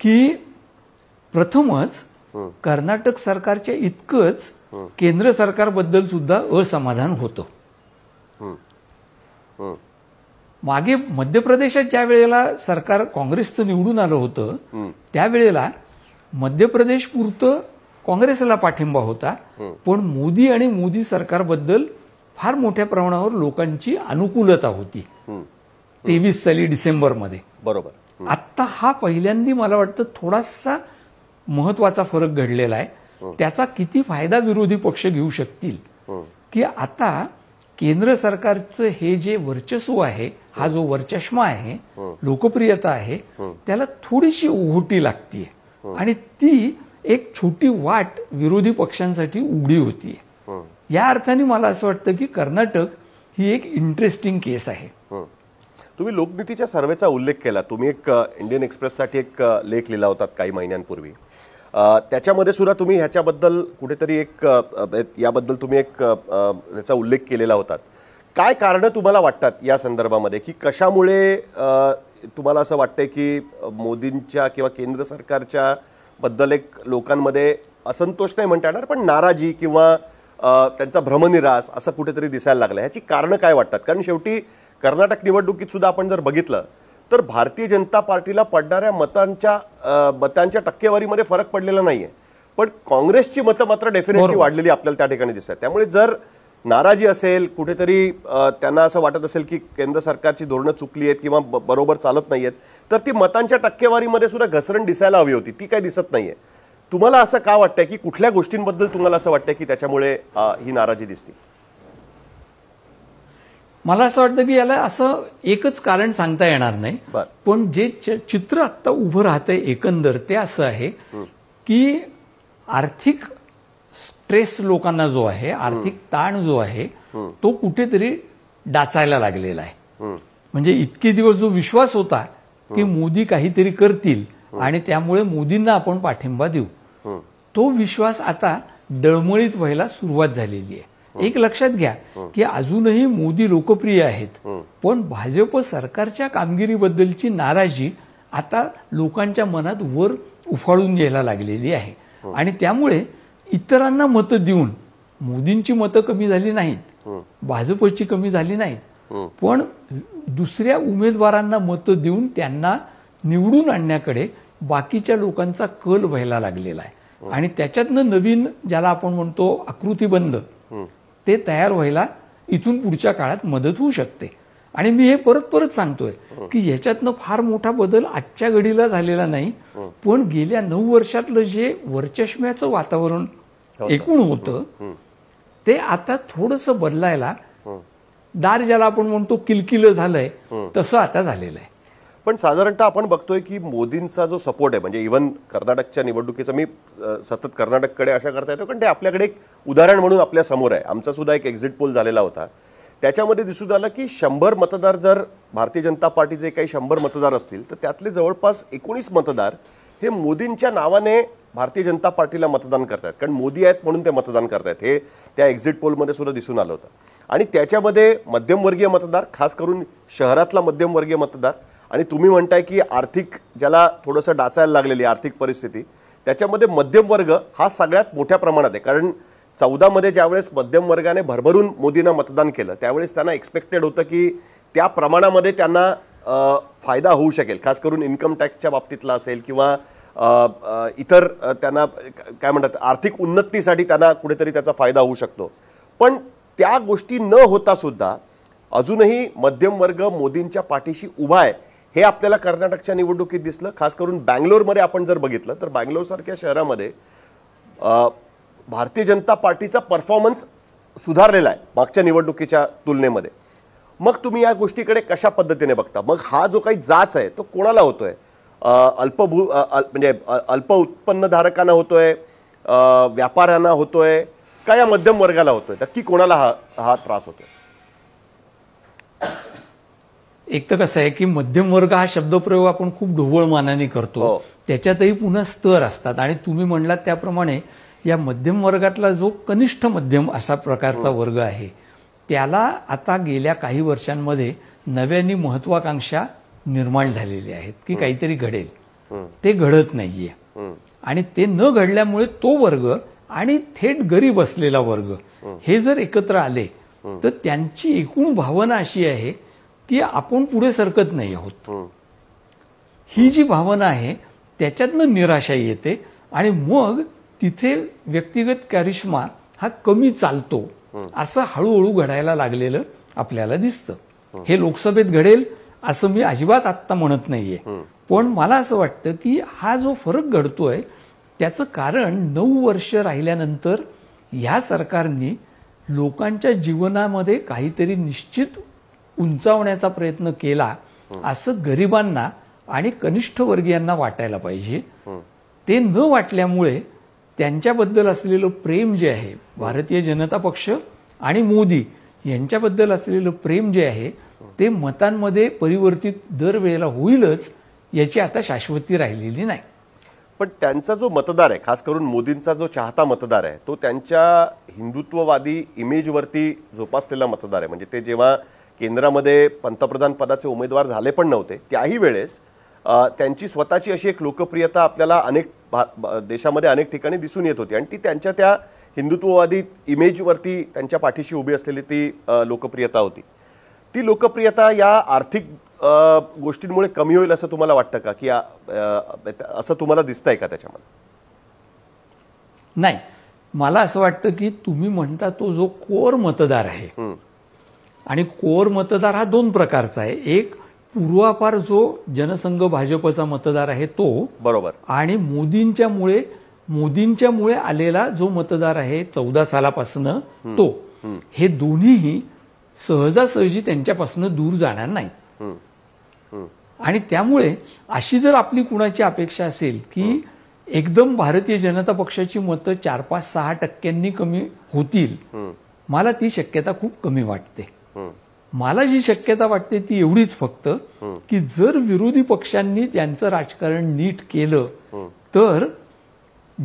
की प्रथमच कर्नाटक सरकारच्या इतकंच केंद्र सरकारबद्दल सुद्धा असमाधान होतं मागे मध्य प्रदेशात ज्या वेळेला सरकार काँग्रेसचं निवडून आलं होतं त्यावेळेला मध्य प्रदेश पुरतं काँग्रेसला पाठिंबा होता पण मोदी आणि मोदी सरकारबद्दल फार मोठ्या प्रमाणावर लोकांची अनुकूलता होती तेवीस साली डिसेंबरमध्ये बरोबर आत्ता हा पहिल्यांदा मला वाटतं थोडासा महत्वाचा फरक घडलेला आहे त्याचा किती फायदा विरोधी पक्ष घेऊ शकतील की आता केंद्र सरकारचं हे जे वर्चस्व आहे हा जो वरचष्मा आहे लोकप्रियता आहे त्याला थोडीशी उघोटी लागतीये आणि ती एक छोटी वाट विरोधी पक्षांसाठी उघडी होतीये या अर्थाने मला असं वाटतं की कर्नाटक ही एक इंटरेस्टिंग केस आहे तुम्ही लोकनीतीच्या सर्वेचा उल्लेख केला तुम्ही एक इंडियन एक्सप्रेस साठी एक लेख लिहिला होता काही महिन्यांपूर्वी त्याच्यामध्ये सुद्धा तुम्ही ह्याच्याबद्दल कुठेतरी एक याबद्दल तुम्ही एक त्याचा उल्लेख केलेला होता काय कारणं तुम्हाला वाटतात या संदर्भामध्ये की कशामुळे तुम्हाला असं वाटतंय की मोदींच्या किंवा केंद्र सरकारच्या बद्दल एक लोकांमध्ये असंतोष नाही म्हणता येणार पण नाराजी किंवा त्यांचा भ्रमनिरास असं कुठेतरी दिसायला लागलं ह्याची कारणं काय वाटतात कारण शेवटी कर्नाटक निवडणुकीत सुद्धा आपण जर बघितलं तर भारतीय जनता पार्टीला पडणाऱ्या मतांच्या मतांच्या टक्केवारीमध्ये फरक पडलेला नाही पण काँग्रेसची मतं मात्र डेफिनेटली वाढलेली आपल्याला त्या ठिकाणी दिसतात त्यामुळे जर नाराजी असेल कुठेतरी त्यांना असं वाटत असेल की केंद्र सरकारची धोरणं चुकली आहेत किंवा बरोबर चालत नाही आहेत तर ती मतांच्या टक्केवारीमध्ये सुद्धा घसरण दिसायला हवी होती ती काय दिसत नाही आहे तुम्हाला असं का वाटतंय की कुठल्या गोष्टींबद्दल तुम्हाला असं वाटतंय की त्याच्यामुळे ही नाराजी दिसते मला असं वाटतं की याला असं एकच कारण सांगता येणार नाही पण जे चित्र आत्ता उभं राहतंय एकंदर ते असं आहे की आर्थिक स्ट्रेस लोकांना जो आहे आर्थिक ताण जो आहे तो कुठेतरी डाचायला लागलेला आहे म्हणजे इतके दिवस जो विश्वास होता की मोदी काहीतरी करतील आणि त्यामुळे मोदींना आपण पाठिंबा देऊ तो विश्वास आता डळमळीत व्हायला सुरुवात झालेली आहे एक लक्षात घ्या की अजूनही मोदी लोकप्रिय आहेत पण भाजप सरकारच्या कामगिरीबद्दलची नाराजी आता लोकांच्या मनात वर उफाळून यायला लागलेली आहे आणि त्यामुळे इतरांना मतं देऊन मोदींची मतं कमी झाली नाहीत भाजपची कमी झाली नाहीत पण दुसऱ्या उमेदवारांना मतं देऊन त्यांना निवडून आणण्याकडे बाकीच्या लोकांचा कल व्हायला लागलेला आहे आणि त्याच्यातनं नवीन ज्याला आपण म्हणतो आकृतीबंध ते तयार व्हायला इथून पुढच्या काळात मदत होऊ शकते आणि मी हे परत परत सांगतोय की याच्यातनं फार मोठा बदल आजच्या घडीला झालेला नाही पण गेल्या नऊ वर्षातलं जे वर्चष्म्याचं वातावरण एकूण होतं ते आता थोडंसं बदलायला दार ज्याला आपण म्हणतो किलकिल झालंय तसं आता झालेलं आहे पण साधारणतः आपण बघतोय की मोदींचा जो सपोर्ट आहे म्हणजे इव्हन कर्नाटकच्या निवडणुकीचं मी सतत कर्नाटककडे अशा करता येतो कारण ते आपल्याकडे एक उदाहरण म्हणून आपल्या समोर आहे आमचा सुद्धा एक एक्झिट पोल झालेला होता त्याच्यामध्ये दिसून आलं की शंभर मतदार जर भारतीय जनता पार्टीचे काही शंभर मतदार असतील तर त्यातले जवळपास एकोणीस मतदार हे मोदींच्या नावाने भारतीय जनता पार्टीला मतदान करत आहेत कारण मोदी आहेत म्हणून ते मतदान करत आहेत हे त्या एक्झिट पोलमध्ये सुद्धा दिसून आलं होतं आणि त्याच्यामध्ये मध्यमवर्गीय मतदार खास करून शहरातला मध्यमवर्गीय मतदार आणि तुम्ही म्हणताय की आर्थिक ज्याला थोडंसं डाचायला लागलेली आर्थिक परिस्थिती त्याच्यामध्ये मध्यमवर्ग हा सगळ्यात मोठ्या प्रमाणात आहे कारण चौदामध्ये ज्यावेळेस मध्यम वर्गाने भरभरून मोदींना मतदान केलं त्यावेळेस त्यांना एक्सपेक्टेड होतं की त्या प्रमाणामध्ये त्यांना फायदा होऊ शकेल खास करून इन्कम टॅक्सच्या बाबतीतला असेल किंवा इतर त्यांना काय म्हणतात आर्थिक उन्नतीसाठी त्यांना कुठेतरी त्याचा फायदा होऊ शकतो पण त्या गोष्टी न होता सुद्धा अजूनही मध्यम वर्ग मोदींच्या पाठीशी उभा आहे हे आपल्याला कर्नाटकच्या निवडणुकीत दिसलं खास करून बँगलोरमध्ये आपण जर बघितलं तर बँगलोरसारख्या शहरामध्ये भारतीय जनता पार्टीचा परफॉर्मन्स सुधारलेला आहे मागच्या निवडणुकीच्या तुलनेमध्ये मग तुम्ही या गोष्टीकडे कशा पद्धतीने बघता मग हा जो काही जाच आहे तो कोणाला होतोय अल्पभू म्हणजे अल्प उत्पन्नधारकांना होतो आहे व्यापाऱ्यांना होतो आहे का या मध्यम वर्गाला होतोय नक्की कोणाला हा हा त्रास होतोय एक तर कसं आहे की मध्यम वर्ग हा शब्दप्रयोग आपण खूप ढोबळ मानाने करतो हो. त्याच्यातही पुन्हा स्तर असतात आणि तुम्ही म्हणलात त्याप्रमाणे या मध्यम वर्गातला जो कनिष्ठ मध्यम असा प्रकारचा हो. वर्ग आहे त्याला आता गेल्या काही वर्षांमध्ये नव्याने महत्वाकांक्षा निर्माण झालेले आहेत की काहीतरी घडेल ते घडत नाहीये आणि ते न घडल्यामुळे तो वर्ग आणि थेट गरीब असलेला वर्ग हे जर एकत्र आले तर त्यांची एकूण भावना अशी आहे की आपण पुढे सरकत नाही आहोत ही जी भावना आहे त्याच्यातनं निराशा येते आणि मग तिथे व्यक्तिगत कॅरिश्मा हा कमी चालतो असं हळूहळू घडायला लागलेलं आपल्याला दिसतं हे लोकसभेत घडेल असं मी अजिबात आत्ता म्हणत नाहीये पण मला असं वाटतं की हा जो फरक घडतोय त्याचं कारण नऊ वर्ष राहिल्यानंतर ह्या सरकारने लोकांच्या जीवनामध्ये काहीतरी निश्चित उंचावण्याचा प्रयत्न केला असं गरिबांना आणि कनिष्ठ वर्गीयांना वाटायला पाहिजे ते न वाटल्यामुळे त्यांच्याबद्दल असलेलं प्रेम जे आहे भारतीय जनता पक्ष आणि मोदी यांच्याबद्दल असलेलं प्रेम जे आहे ते मतांमध्ये परिवर्तित दरवेळेला होईलच याची आता शाश्वती राहिलेली नाही पण त्यांचा जो मतदार आहे खास करून मोदींचा जो चाहता मतदार आहे तो त्यांच्या हिंदुत्ववादी इमेजवरती जोपासलेला मतदार आहे म्हणजे ते जेव्हा केंद्रामध्ये पंतप्रधान पदाचे उमेदवार झाले पण नव्हते त्याही वेळेस त्यांची स्वतःची अशी एक लोकप्रियता आपल्याला अनेक देशामध्ये अनेक ठिकाणी दिसून येत होती आणि ती त्यांच्या त्या हिंदुत्ववादी इमेजवरती त्यांच्या पाठीशी उभी असलेली ती लोकप्रियता होती ती लोकप्रियता या आर्थिक गोष्टींमुळे कमी होईल असं तुम्हाला वाटतं का की असं तुम्हाला आहे का त्याच्यामध्ये नाही मला असं वाटतं की तुम्ही म्हणता तो जो कोर मतदार आहे आणि कोर मतदार हा दोन प्रकारचा आहे एक पूर्वापार जो जनसंघ भाजपचा मतदार आहे तो बरोबर आणि मोदींच्यामुळे मोदींच्यामुळे आलेला जो मतदार आहे चौदा सालापासनं तो हे दोन्हीही सहजासहजी त्यांच्यापासून दूर जाणार नाही आणि त्यामुळे अशी जर आपली कुणाची अपेक्षा असेल की एकदम भारतीय जनता पक्षाची मतं चार पाच सहा टक्क्यांनी कमी होतील मला ती शक्यता खूप कमी वाटते मला जी शक्यता वाटते ती एवढीच फक्त की जर विरोधी पक्षांनी त्यांचं राजकारण नीट केलं तर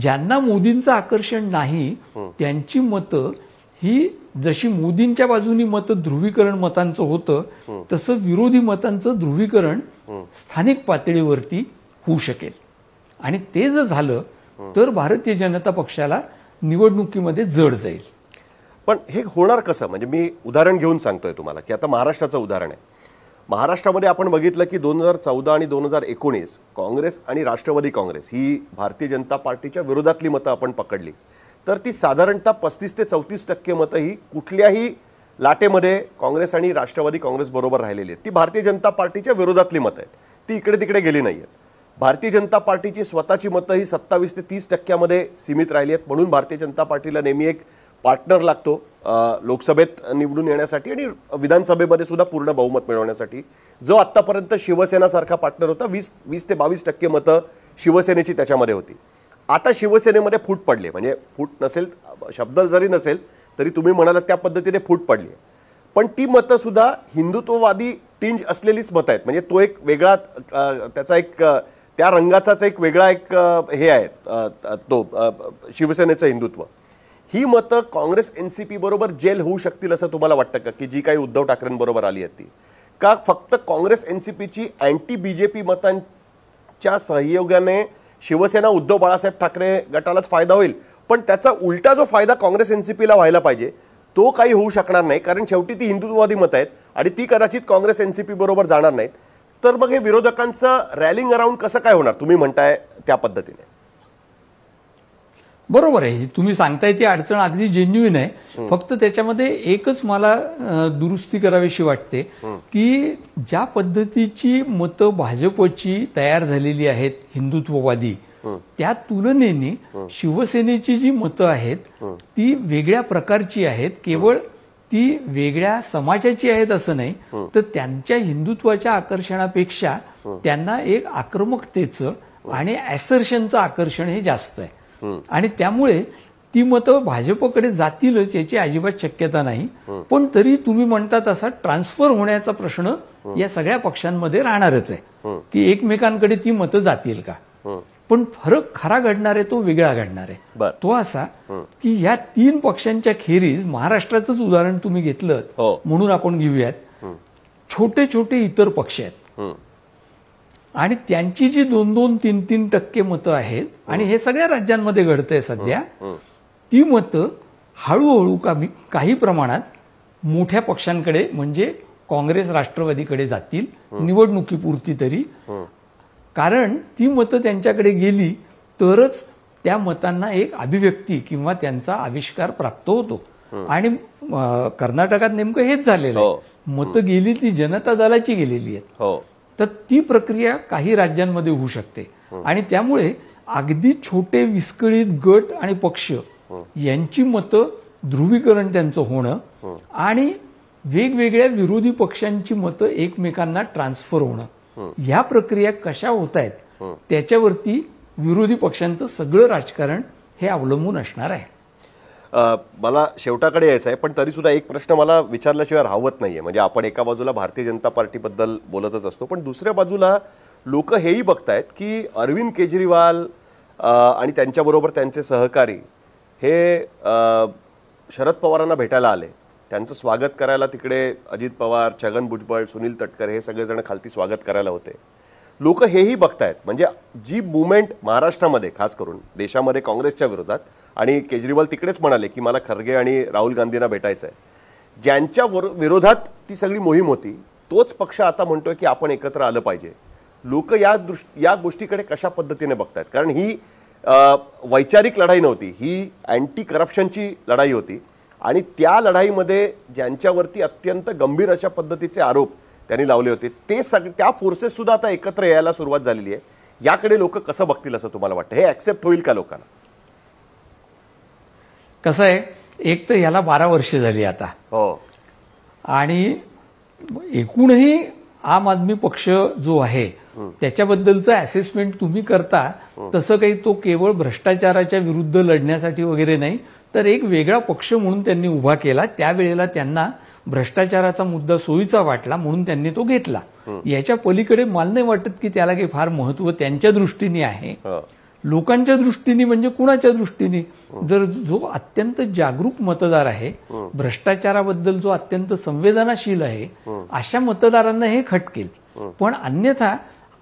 ज्यांना मोदींचं आकर्षण नाही त्यांची मतं ही जशी मोदींच्या बाजूनी मत ध्रुवीकरण मतांचं होतं तसं विरोधी मतांचं ध्रुवीकरण स्थानिक पातळीवरती होऊ शकेल आणि ते जर झालं तर भारतीय जनता पक्षाला निवडणुकीमध्ये जड जाईल पण हे होणार कसं म्हणजे मी उदाहरण घेऊन सांगतोय तुम्हाला की आता महाराष्ट्राचं उदाहरण आहे महाराष्ट्रामध्ये आपण बघितलं की दोन हजार चौदा आणि दोन हजार एकोणीस काँग्रेस आणि राष्ट्रवादी काँग्रेस ही भारतीय जनता पार्टीच्या विरोधातली मतं आपण पकडली तर ती साधारणतः पस्तीस ते चौतीस टक्के मतं ही कुठल्याही लाटेमध्ये काँग्रेस आणि राष्ट्रवादी काँग्रेस बरोबर राहिलेली आहेत ती भारतीय जनता पार्टीच्या विरोधातली मतं आहेत ती इकडे तिकडे गेली नाही आहेत भारतीय जनता पार्टीची स्वतःची मतं ही सत्तावीस ते तीस टक्क्यामध्ये सीमित राहिली आहेत म्हणून भारतीय जनता पार्टीला नेहमी एक पार्टनर लागतो लोकसभेत निवडून येण्यासाठी आणि विधानसभेमध्ये सुद्धा पूर्ण बहुमत मिळवण्यासाठी जो आत्तापर्यंत शिवसेनासारखा पार्टनर होता वीस वीस ते बावीस टक्के मतं शिवसेनेची त्याच्यामध्ये होती आता शिवसेनेमध्ये फूट पडली म्हणजे फूट नसेल शब्द जरी नसेल तरी तुम्ही म्हणालात त्या पद्धतीने फूट पडली पण ती मतंसुद्धा हिंदुत्ववादी टिंज असलेलीच मतं आहेत म्हणजे तो एक वेगळा त्याचा एक त्या रंगाचाच एक वेगळा एक हे आहे तो शिवसेनेचं हिंदुत्व ही मतं काँग्रेस एन सी पी बरोबर जेल होऊ शकतील असं तुम्हाला वाटतं का की जी काही उद्धव ठाकरेंबरोबर आली आहेत ती का फक्त काँग्रेस एन सी पीची अँटी बी जे पी मतांच्या सहयोगाने शिवसेना उद्धव बाळासाहेब ठाकरे गटालाच फायदा होईल पण त्याचा उलटा जो फायदा काँग्रेस एन सी पीला व्हायला पाहिजे तो काही होऊ शकणार नाही कारण शेवटी ती हिंदुत्ववादी मत आहेत आणि ती कदाचित काँग्रेस एन सी पी बरोबर जाणार नाहीत तर मग हे विरोधकांचं रॅलिंग अराऊंड कसं काय होणार तुम्ही म्हणताय त्या पद्धतीने बरोबर आहे तुम्ही सांगताय ती अडचण अगदी जेन्युईन आहे फक्त त्याच्यामध्ये एकच मला दुरुस्ती करावीशी वाटते की ज्या पद्धतीची मतं भाजपची तयार झालेली आहेत हिंदुत्ववादी त्या तुलनेने शिवसेनेची जी मतं आहेत ती वेगळ्या प्रकारची आहेत केवळ ती वेगळ्या समाजाची आहेत असं नाही तर त्यांच्या हिंदुत्वाच्या आकर्षणापेक्षा त्यांना एक आक्रमकतेचं आणि ऍसर्शनचं आकर्षण हे जास्त आहे आणि त्यामुळे ती मतं भाजपकडे जातीलच याची अजिबात शक्यता नाही पण तरी तुम्ही म्हणता तसा ट्रान्सफर होण्याचा प्रश्न या सगळ्या पक्षांमध्ये राहणारच आहे की एकमेकांकडे ती मतं जातील का पण फरक खरा घडणार आहे तो वेगळा घडणार आहे तो असा की या तीन पक्षांच्या खेरीज महाराष्ट्राचंच उदाहरण तुम्ही घेतलं हो. म्हणून आपण घेऊयात छोटे छोटे इतर पक्ष आहेत आणि त्यांची जी दोन दोन तीन तीन टक्के मतं आहेत आणि हे सगळ्या राज्यांमध्ये घडतंय सध्या ती मतं हळूहळू कमी काही प्रमाणात मोठ्या पक्षांकडे म्हणजे काँग्रेस राष्ट्रवादीकडे जातील निवडणुकीपुरती तरी कारण ती मतं त्यांच्याकडे गेली तरच त्या मतांना एक अभिव्यक्ती किंवा त्यांचा आविष्कार प्राप्त होतो आणि कर्नाटकात नेमकं हेच झालेलं आहे हो. मतं गेली ती जनता दलाची गेलेली आहेत हो. तर ती प्रक्रिया काही राज्यांमध्ये होऊ शकते आणि त्यामुळे अगदी छोटे विस्कळीत गट आणि पक्ष यांची मतं ध्रुवीकरण त्यांचं होणं आणि वेगवेगळ्या विरोधी पक्षांची मतं एकमेकांना ट्रान्सफर होणं ह्या प्रक्रिया कशा होत आहेत त्याच्यावरती विरोधी पक्षांचं सगळं राजकारण हे अवलंबून असणार आहे मला शेवटाकडे यायचं आहे पण तरीसुद्धा एक प्रश्न मला विचारल्याशिवाय राहत नाही आहे म्हणजे आपण एका बाजूला भारतीय जनता पार्टीबद्दल बोलतच असतो पण दुसऱ्या बाजूला लोक हेही बघतायत की अरविंद केजरीवाल आणि त्यांच्याबरोबर त्यांचे सहकारी हे शरद पवारांना भेटायला आले त्यांचं स्वागत करायला तिकडे अजित पवार छगन भुजबळ सुनील तटकर हे सगळेजण खालती स्वागत करायला होते लोक हेही बघतायत म्हणजे जी मुवमेंट महाराष्ट्रामध्ये खास करून देशामध्ये काँग्रेसच्या विरोधात आणि केजरीवाल तिकडेच म्हणाले की मला खरगे आणि राहुल गांधींना भेटायचं आहे ज्यांच्या विरोधात ती सगळी मोहीम होती तोच पक्ष आता म्हणतोय की आपण एकत्र आलं पाहिजे लोक या दृश या गोष्टीकडे कशा पद्धतीने बघतायत कारण ही वैचारिक लढाई नव्हती ही अँटी करप्शनची लढाई होती आणि त्या लढाईमध्ये ज्यांच्यावरती अत्यंत गंभीर अशा पद्धतीचे आरोप त्यांनी लावले होते ते सग त्या सुद्धा आता एकत्र यायला सुरुवात झालेली आहे याकडे लोक कसं बघतील असं तुम्हाला वाटतं हे ॲक्सेप्ट होईल का लोकांना कसं आहे एक तर याला बारा वर्षे झाली आता हो आणि एकूणही आम आदमी पक्ष जो आहे त्याच्याबद्दलचं असेसमेंट तुम्ही करता तसं काही तो केवळ भ्रष्टाचाराच्या विरुद्ध लढण्यासाठी वगैरे नाही तर एक वेगळा पक्ष म्हणून त्यांनी उभा केला त्यावेळेला त्यांना भ्रष्टाचाराचा मुद्दा सोयीचा वाटला म्हणून त्यांनी तो घेतला याच्या पलीकडे मला नाही वाटत की त्याला काही फार महत्व त्यांच्या दृष्टीने आहे लोकांच्या दृष्टीने म्हणजे कुणाच्या दृष्टीने जर जो अत्यंत जागरूक मतदार आहे भ्रष्टाचाराबद्दल जो अत्यंत संवेदनाशील आहे अशा मतदारांना हे खटकेल पण अन्यथा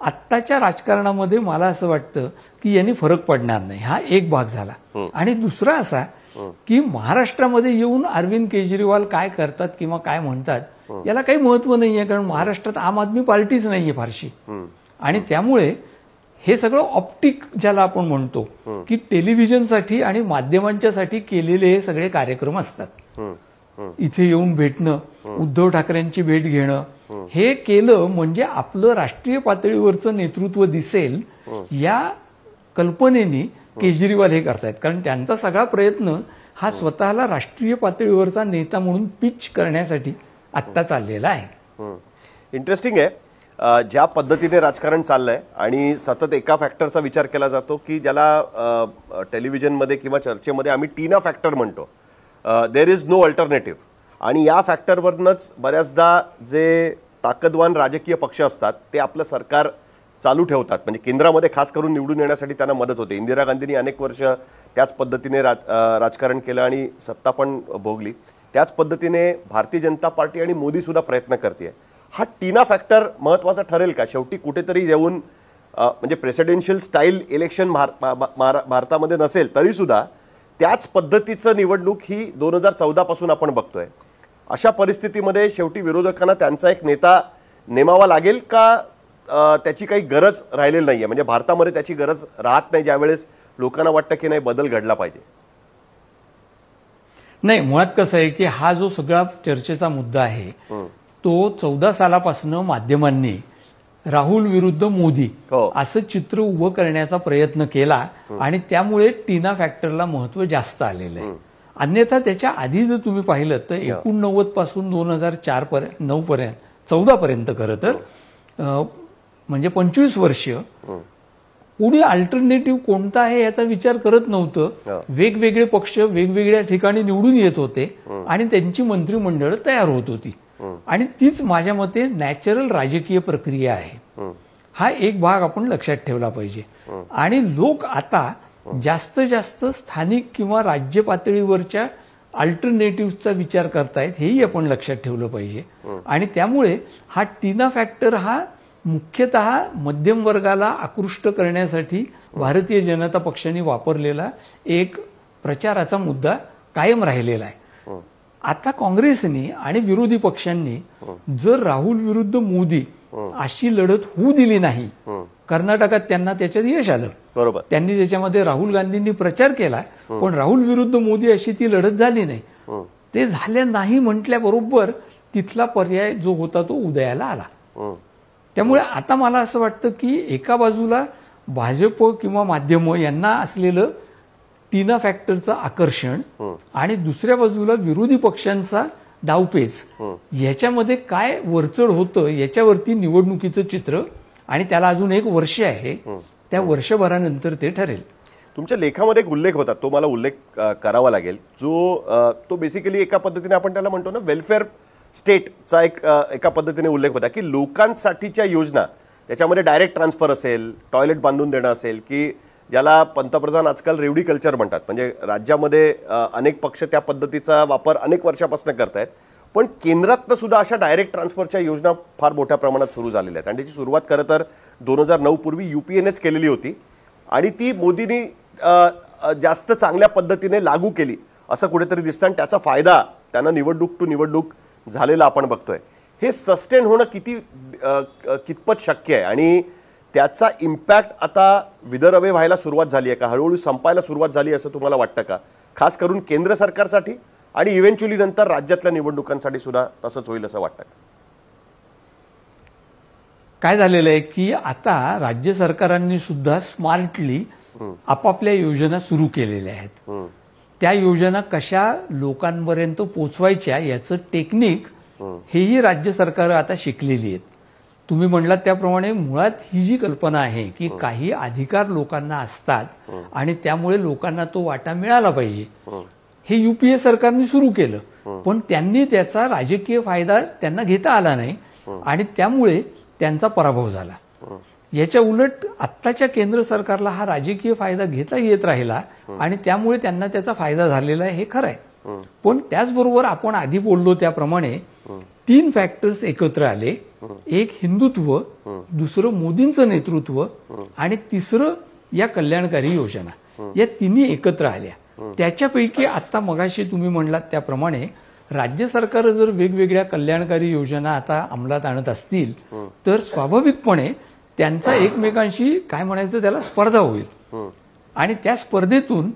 आत्ताच्या राजकारणामध्ये मला असं वाटतं की यांनी फरक पडणार नाही हा एक भाग झाला आणि दुसरा असा की महाराष्ट्रामध्ये येऊन अरविंद केजरीवाल काय करतात किंवा काय म्हणतात याला काही महत्व नाहीये कारण महाराष्ट्रात आम आदमी पार्टीच नाहीये फारशी आणि त्यामुळे हे सगळं ऑप्टिक ज्याला आपण म्हणतो की टेलिव्हिजनसाठी आणि माध्यमांच्यासाठी केलेले हे सगळे कार्यक्रम असतात इथे येऊन भेटणं उद्धव ठाकरेंची भेट घेणं हे केलं म्हणजे आपलं राष्ट्रीय पातळीवरचं नेतृत्व दिसेल या कल्पनेनी हो. केजरीवाल हे करतायत कारण त्यांचा सगळा प्रयत्न हा हो. स्वतःला राष्ट्रीय पातळीवरचा नेता म्हणून पिच करण्यासाठी आत्ता हो. चाललेला आहे इंटरेस्टिंग आहे ज्या पद्धतीने राजकारण चाललंय आणि सतत एका फॅक्टरचा विचार केला जातो की ज्याला टेलिव्हिजनमध्ये किंवा चर्चेमध्ये आम्ही टीना फॅक्टर म्हणतो देर इज नो अल्टरनेटिव्ह आणि या फॅक्टरवरनंच बऱ्याचदा जे ताकदवान राजकीय पक्ष असतात ते आपलं सरकार चालू ठेवतात म्हणजे केंद्रामध्ये खास करून निवडून येण्यासाठी त्यांना मदत होते इंदिरा गांधींनी अनेक वर्ष त्याच पद्धतीने राज राजकारण केलं आणि सत्ता पण भोगली त्याच पद्धतीने भारतीय जनता पार्टी आणि मोदीसुद्धा प्रयत्न करते हा टीना फॅक्टर महत्त्वाचा ठरेल का शेवटी कुठेतरी येऊन म्हणजे प्रेसिडेन्शियल स्टाईल इलेक्शन भार भार भारतामध्ये नसेल तरीसुद्धा त्याच पद्धतीचं निवडणूक ही दोन हजार चौदापासून आपण बघतोय अशा परिस्थितीमध्ये शेवटी विरोधकांना त्यांचा एक नेता नेमावा लागेल का त्याची काही गरज राहिलेली नाही आहे म्हणजे भारतामध्ये त्याची गरज राहत नाही ज्यावेळेस लोकांना वाटतं की नाही बदल घडला पाहिजे नाही मुळात कसं आहे की हा जो सगळा चर्चेचा मुद्दा आहे तो चौदा सालापासून माध्यमांनी राहुल विरुद्ध मोदी हो. असं चित्र उभं करण्याचा प्रयत्न केला आणि त्यामुळे टीना फॅक्टरला महत्व जास्त आलेलं आहे अन्यथा त्याच्या आधी जर तुम्ही पाहिलं तर एकोणनव्वद पासून दोन हजार चार पर्यंत नऊ पर्यंत चौदा पर्यंत खरं तर हो. म्हणजे पंचवीस वर्ष पुढे अल्टरनेटिव्ह कोणता आहे याचा विचार करत नव्हतं वेगवेगळे पक्ष वेगवेगळ्या ठिकाणी निवडून येत होते आणि त्यांची मंत्रिमंडळ तयार होत होती आणि तीच माझ्या मते नॅचरल राजकीय प्रक्रिया आहे हा एक भाग आपण लक्षात ठेवला पाहिजे आणि लोक आता जास्त जास्त स्थानिक किंवा राज्य पातळीवरच्या अल्टरनेटिव्हचा विचार करतायत हेही आपण लक्षात ठेवलं पाहिजे आणि त्यामुळे हा टीना फॅक्टर हा मुख्यतः मध्यम वर्गाला आकृष्ट करण्यासाठी भारतीय जनता पक्षाने वापरलेला एक प्रचाराचा मुद्दा कायम राहिलेला आहे आता काँग्रेसने आणि विरोधी पक्षांनी जर राहुल विरुद्ध मोदी अशी लढत होऊ दिली नाही कर्नाटकात त्यांना त्याच्यात यश आलं बरोबर त्यांनी त्याच्यामध्ये राहुल गांधींनी प्रचार केला पण राहुल विरुद्ध मोदी अशी ती लढत झाली नाही ते झाले नाही म्हटल्याबरोबर तिथला पर्याय जो होता तो उदयाला आला त्यामुळे आता मला असं वाटतं की एका बाजूला भाजप किंवा माध्यम यांना असलेलं टीना फॅक्टरचं आकर्षण आणि दुसऱ्या बाजूला विरोधी पक्षांचा डावपेच याच्यामध्ये काय वरचढ होतं याच्यावरती निवडणुकीचं चित्र आणि त्याला अजून एक वर्ष आहे त्या वर्षभरानंतर ते ठरेल तुमच्या लेखामध्ये एक उल्लेख होता तो मला उल्लेख करावा लागेल जो तो बेसिकली एका पद्धतीने आपण त्याला म्हणतो ना वेलफेअर स्टेटचा एक एका पद्धतीने उल्लेख होता की लोकांसाठीच्या योजना त्याच्यामध्ये डायरेक्ट ट्रान्सफर असेल टॉयलेट बांधून देणं असेल की ज्याला पंतप्रधान आजकाल रेवडी कल्चर म्हणतात म्हणजे राज्यामध्ये अनेक पक्ष त्या पद्धतीचा वापर अनेक वर्षापासून करत आहेत पण केंद्रातनं सुद्धा अशा डायरेक्ट ट्रान्सफरच्या योजना फार मोठ्या प्रमाणात सुरू झालेल्या आहेत आणि त्याची सुरुवात खरं तर दोन हजार नऊ पूर्वी यू पी एनेच केलेली होती आणि ती मोदींनी जास्त चांगल्या पद्धतीने लागू केली असं कुठेतरी दिसतं आणि त्याचा फायदा त्यांना निवडणूक टू निवडणूक झालेलं आपण बघतोय हे सस्टेन होणं किती कितपत शक्य आहे आणि त्याचा इम्पॅक्ट आता विदर्भे व्हायला सुरुवात झाली आहे का हळूहळू संपायला सुरुवात झाली असं तुम्हाला वाटतं का खास करून केंद्र सरकारसाठी आणि इव्हेंच्युअली नंतर राज्यातल्या निवडणुकांसाठी सुद्धा तसंच होईल असं वाटतं काय झालेलं आहे की आता राज्य सरकारांनी सुद्धा स्मार्टली आपापल्या योजना सुरू केलेल्या आहेत त्या योजना कशा लोकांपर्यंत पोचवायच्या याचं टेक्निक हेही राज्य सरकार आता शिकलेली आहेत तुम्ही म्हणला त्याप्रमाणे मुळात ही जी कल्पना आहे की काही अधिकार लोकांना असतात आणि त्यामुळे लोकांना तो वाटा मिळाला पाहिजे हे युपीए सरकारने सुरू केलं पण त्यांनी त्याचा राजकीय फायदा त्यांना घेता आला नाही आणि त्यामुळे त्यांचा पराभव झाला याच्या उलट आत्ताच्या केंद्र सरकारला हा राजकीय फायदा घेता येत राहिला आणि त्यामुळे त्यांना त्याचा फायदा झालेला आहे हे खरं आहे पण त्याचबरोबर आपण आधी बोललो त्याप्रमाणे तीन फॅक्टर्स एकत्र आले एक हिंदुत्व दुसरं मोदींचं नेतृत्व आणि तिसरं या कल्याणकारी योजना या तिन्ही एकत्र आल्या त्याच्यापैकी आता मगाशी तुम्ही म्हणलात त्याप्रमाणे राज्य सरकार जर वेगवेगळ्या कल्याणकारी योजना आता अंमलात आणत असतील तर स्वाभाविकपणे त्यांचा एकमेकांशी काय म्हणायचं त्याला स्पर्धा होईल आणि त्या स्पर्धेतून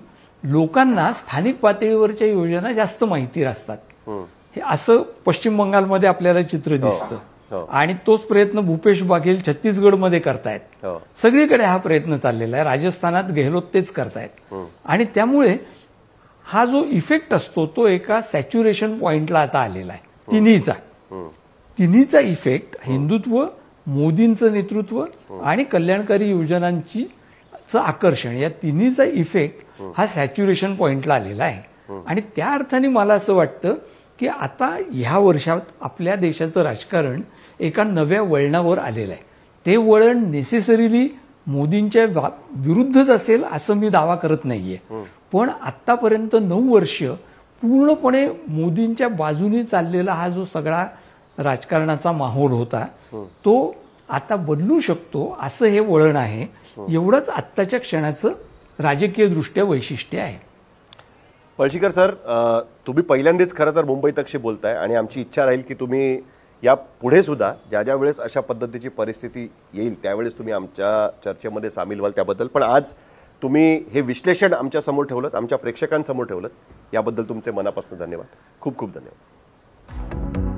लोकांना स्थानिक पातळीवरच्या योजना जास्त माहिती असतात हे असं पश्चिम बंगालमध्ये आपल्याला चित्र हो. दिसतं हो. आणि तोच प्रयत्न भूपेश बाघेल छत्तीसगडमध्ये करतायत हो. सगळीकडे हा प्रयत्न चाललेला आहे राजस्थानात गेहलोत तेच करतायत आणि त्यामुळे हा जो इफेक्ट असतो तो एका सॅच्युरेशन पॉइंटला आता आलेला आहे तिन्हीचा तिन्हीचा इफेक्ट हिंदुत्व मोदींचं नेतृत्व हो. आणि कल्याणकारी योजनांची आकर्षण या तिन्हीचा इफेक्ट हो. हा सॅच्युरेशन पॉइंटला आलेला आहे हो. आणि त्या अर्थाने मला असं वाटतं की आता ह्या वर्षात आपल्या देशाचं राजकारण एका नव्या वळणावर आलेलं आहे ते वळण नेसेसरीली मोदींच्या विरुद्धच असेल असं मी दावा करत नाहीये पण आतापर्यंत नऊ वर्ष पूर्णपणे मोदींच्या बाजूने चाललेला हा जो सगळा राजकारणाचा माहोल होता तो आता बदलू शकतो असं हे वळण आहे एवढंच आत्ताच्या क्षणाचं राजकीय दृष्ट्या वैशिष्ट्य आहे पळशीकर सर तुम्ही पहिल्यांदाच खरं तर मुंबई तक्ष बोलताय आणि आमची इच्छा राहील की तुम्ही या पुढे सुद्धा ज्या ज्या वेळेस अशा पद्धतीची परिस्थिती येईल त्यावेळेस तुम्ही आमच्या चर्चेमध्ये सामील व्हाल त्याबद्दल पण आज तुम्ही हे विश्लेषण आमच्या समोर ठेवलं आमच्या प्रेक्षकांसमोर ठेवलं याबद्दल तुमचे मनापासून धन्यवाद खूप खूप धन्यवाद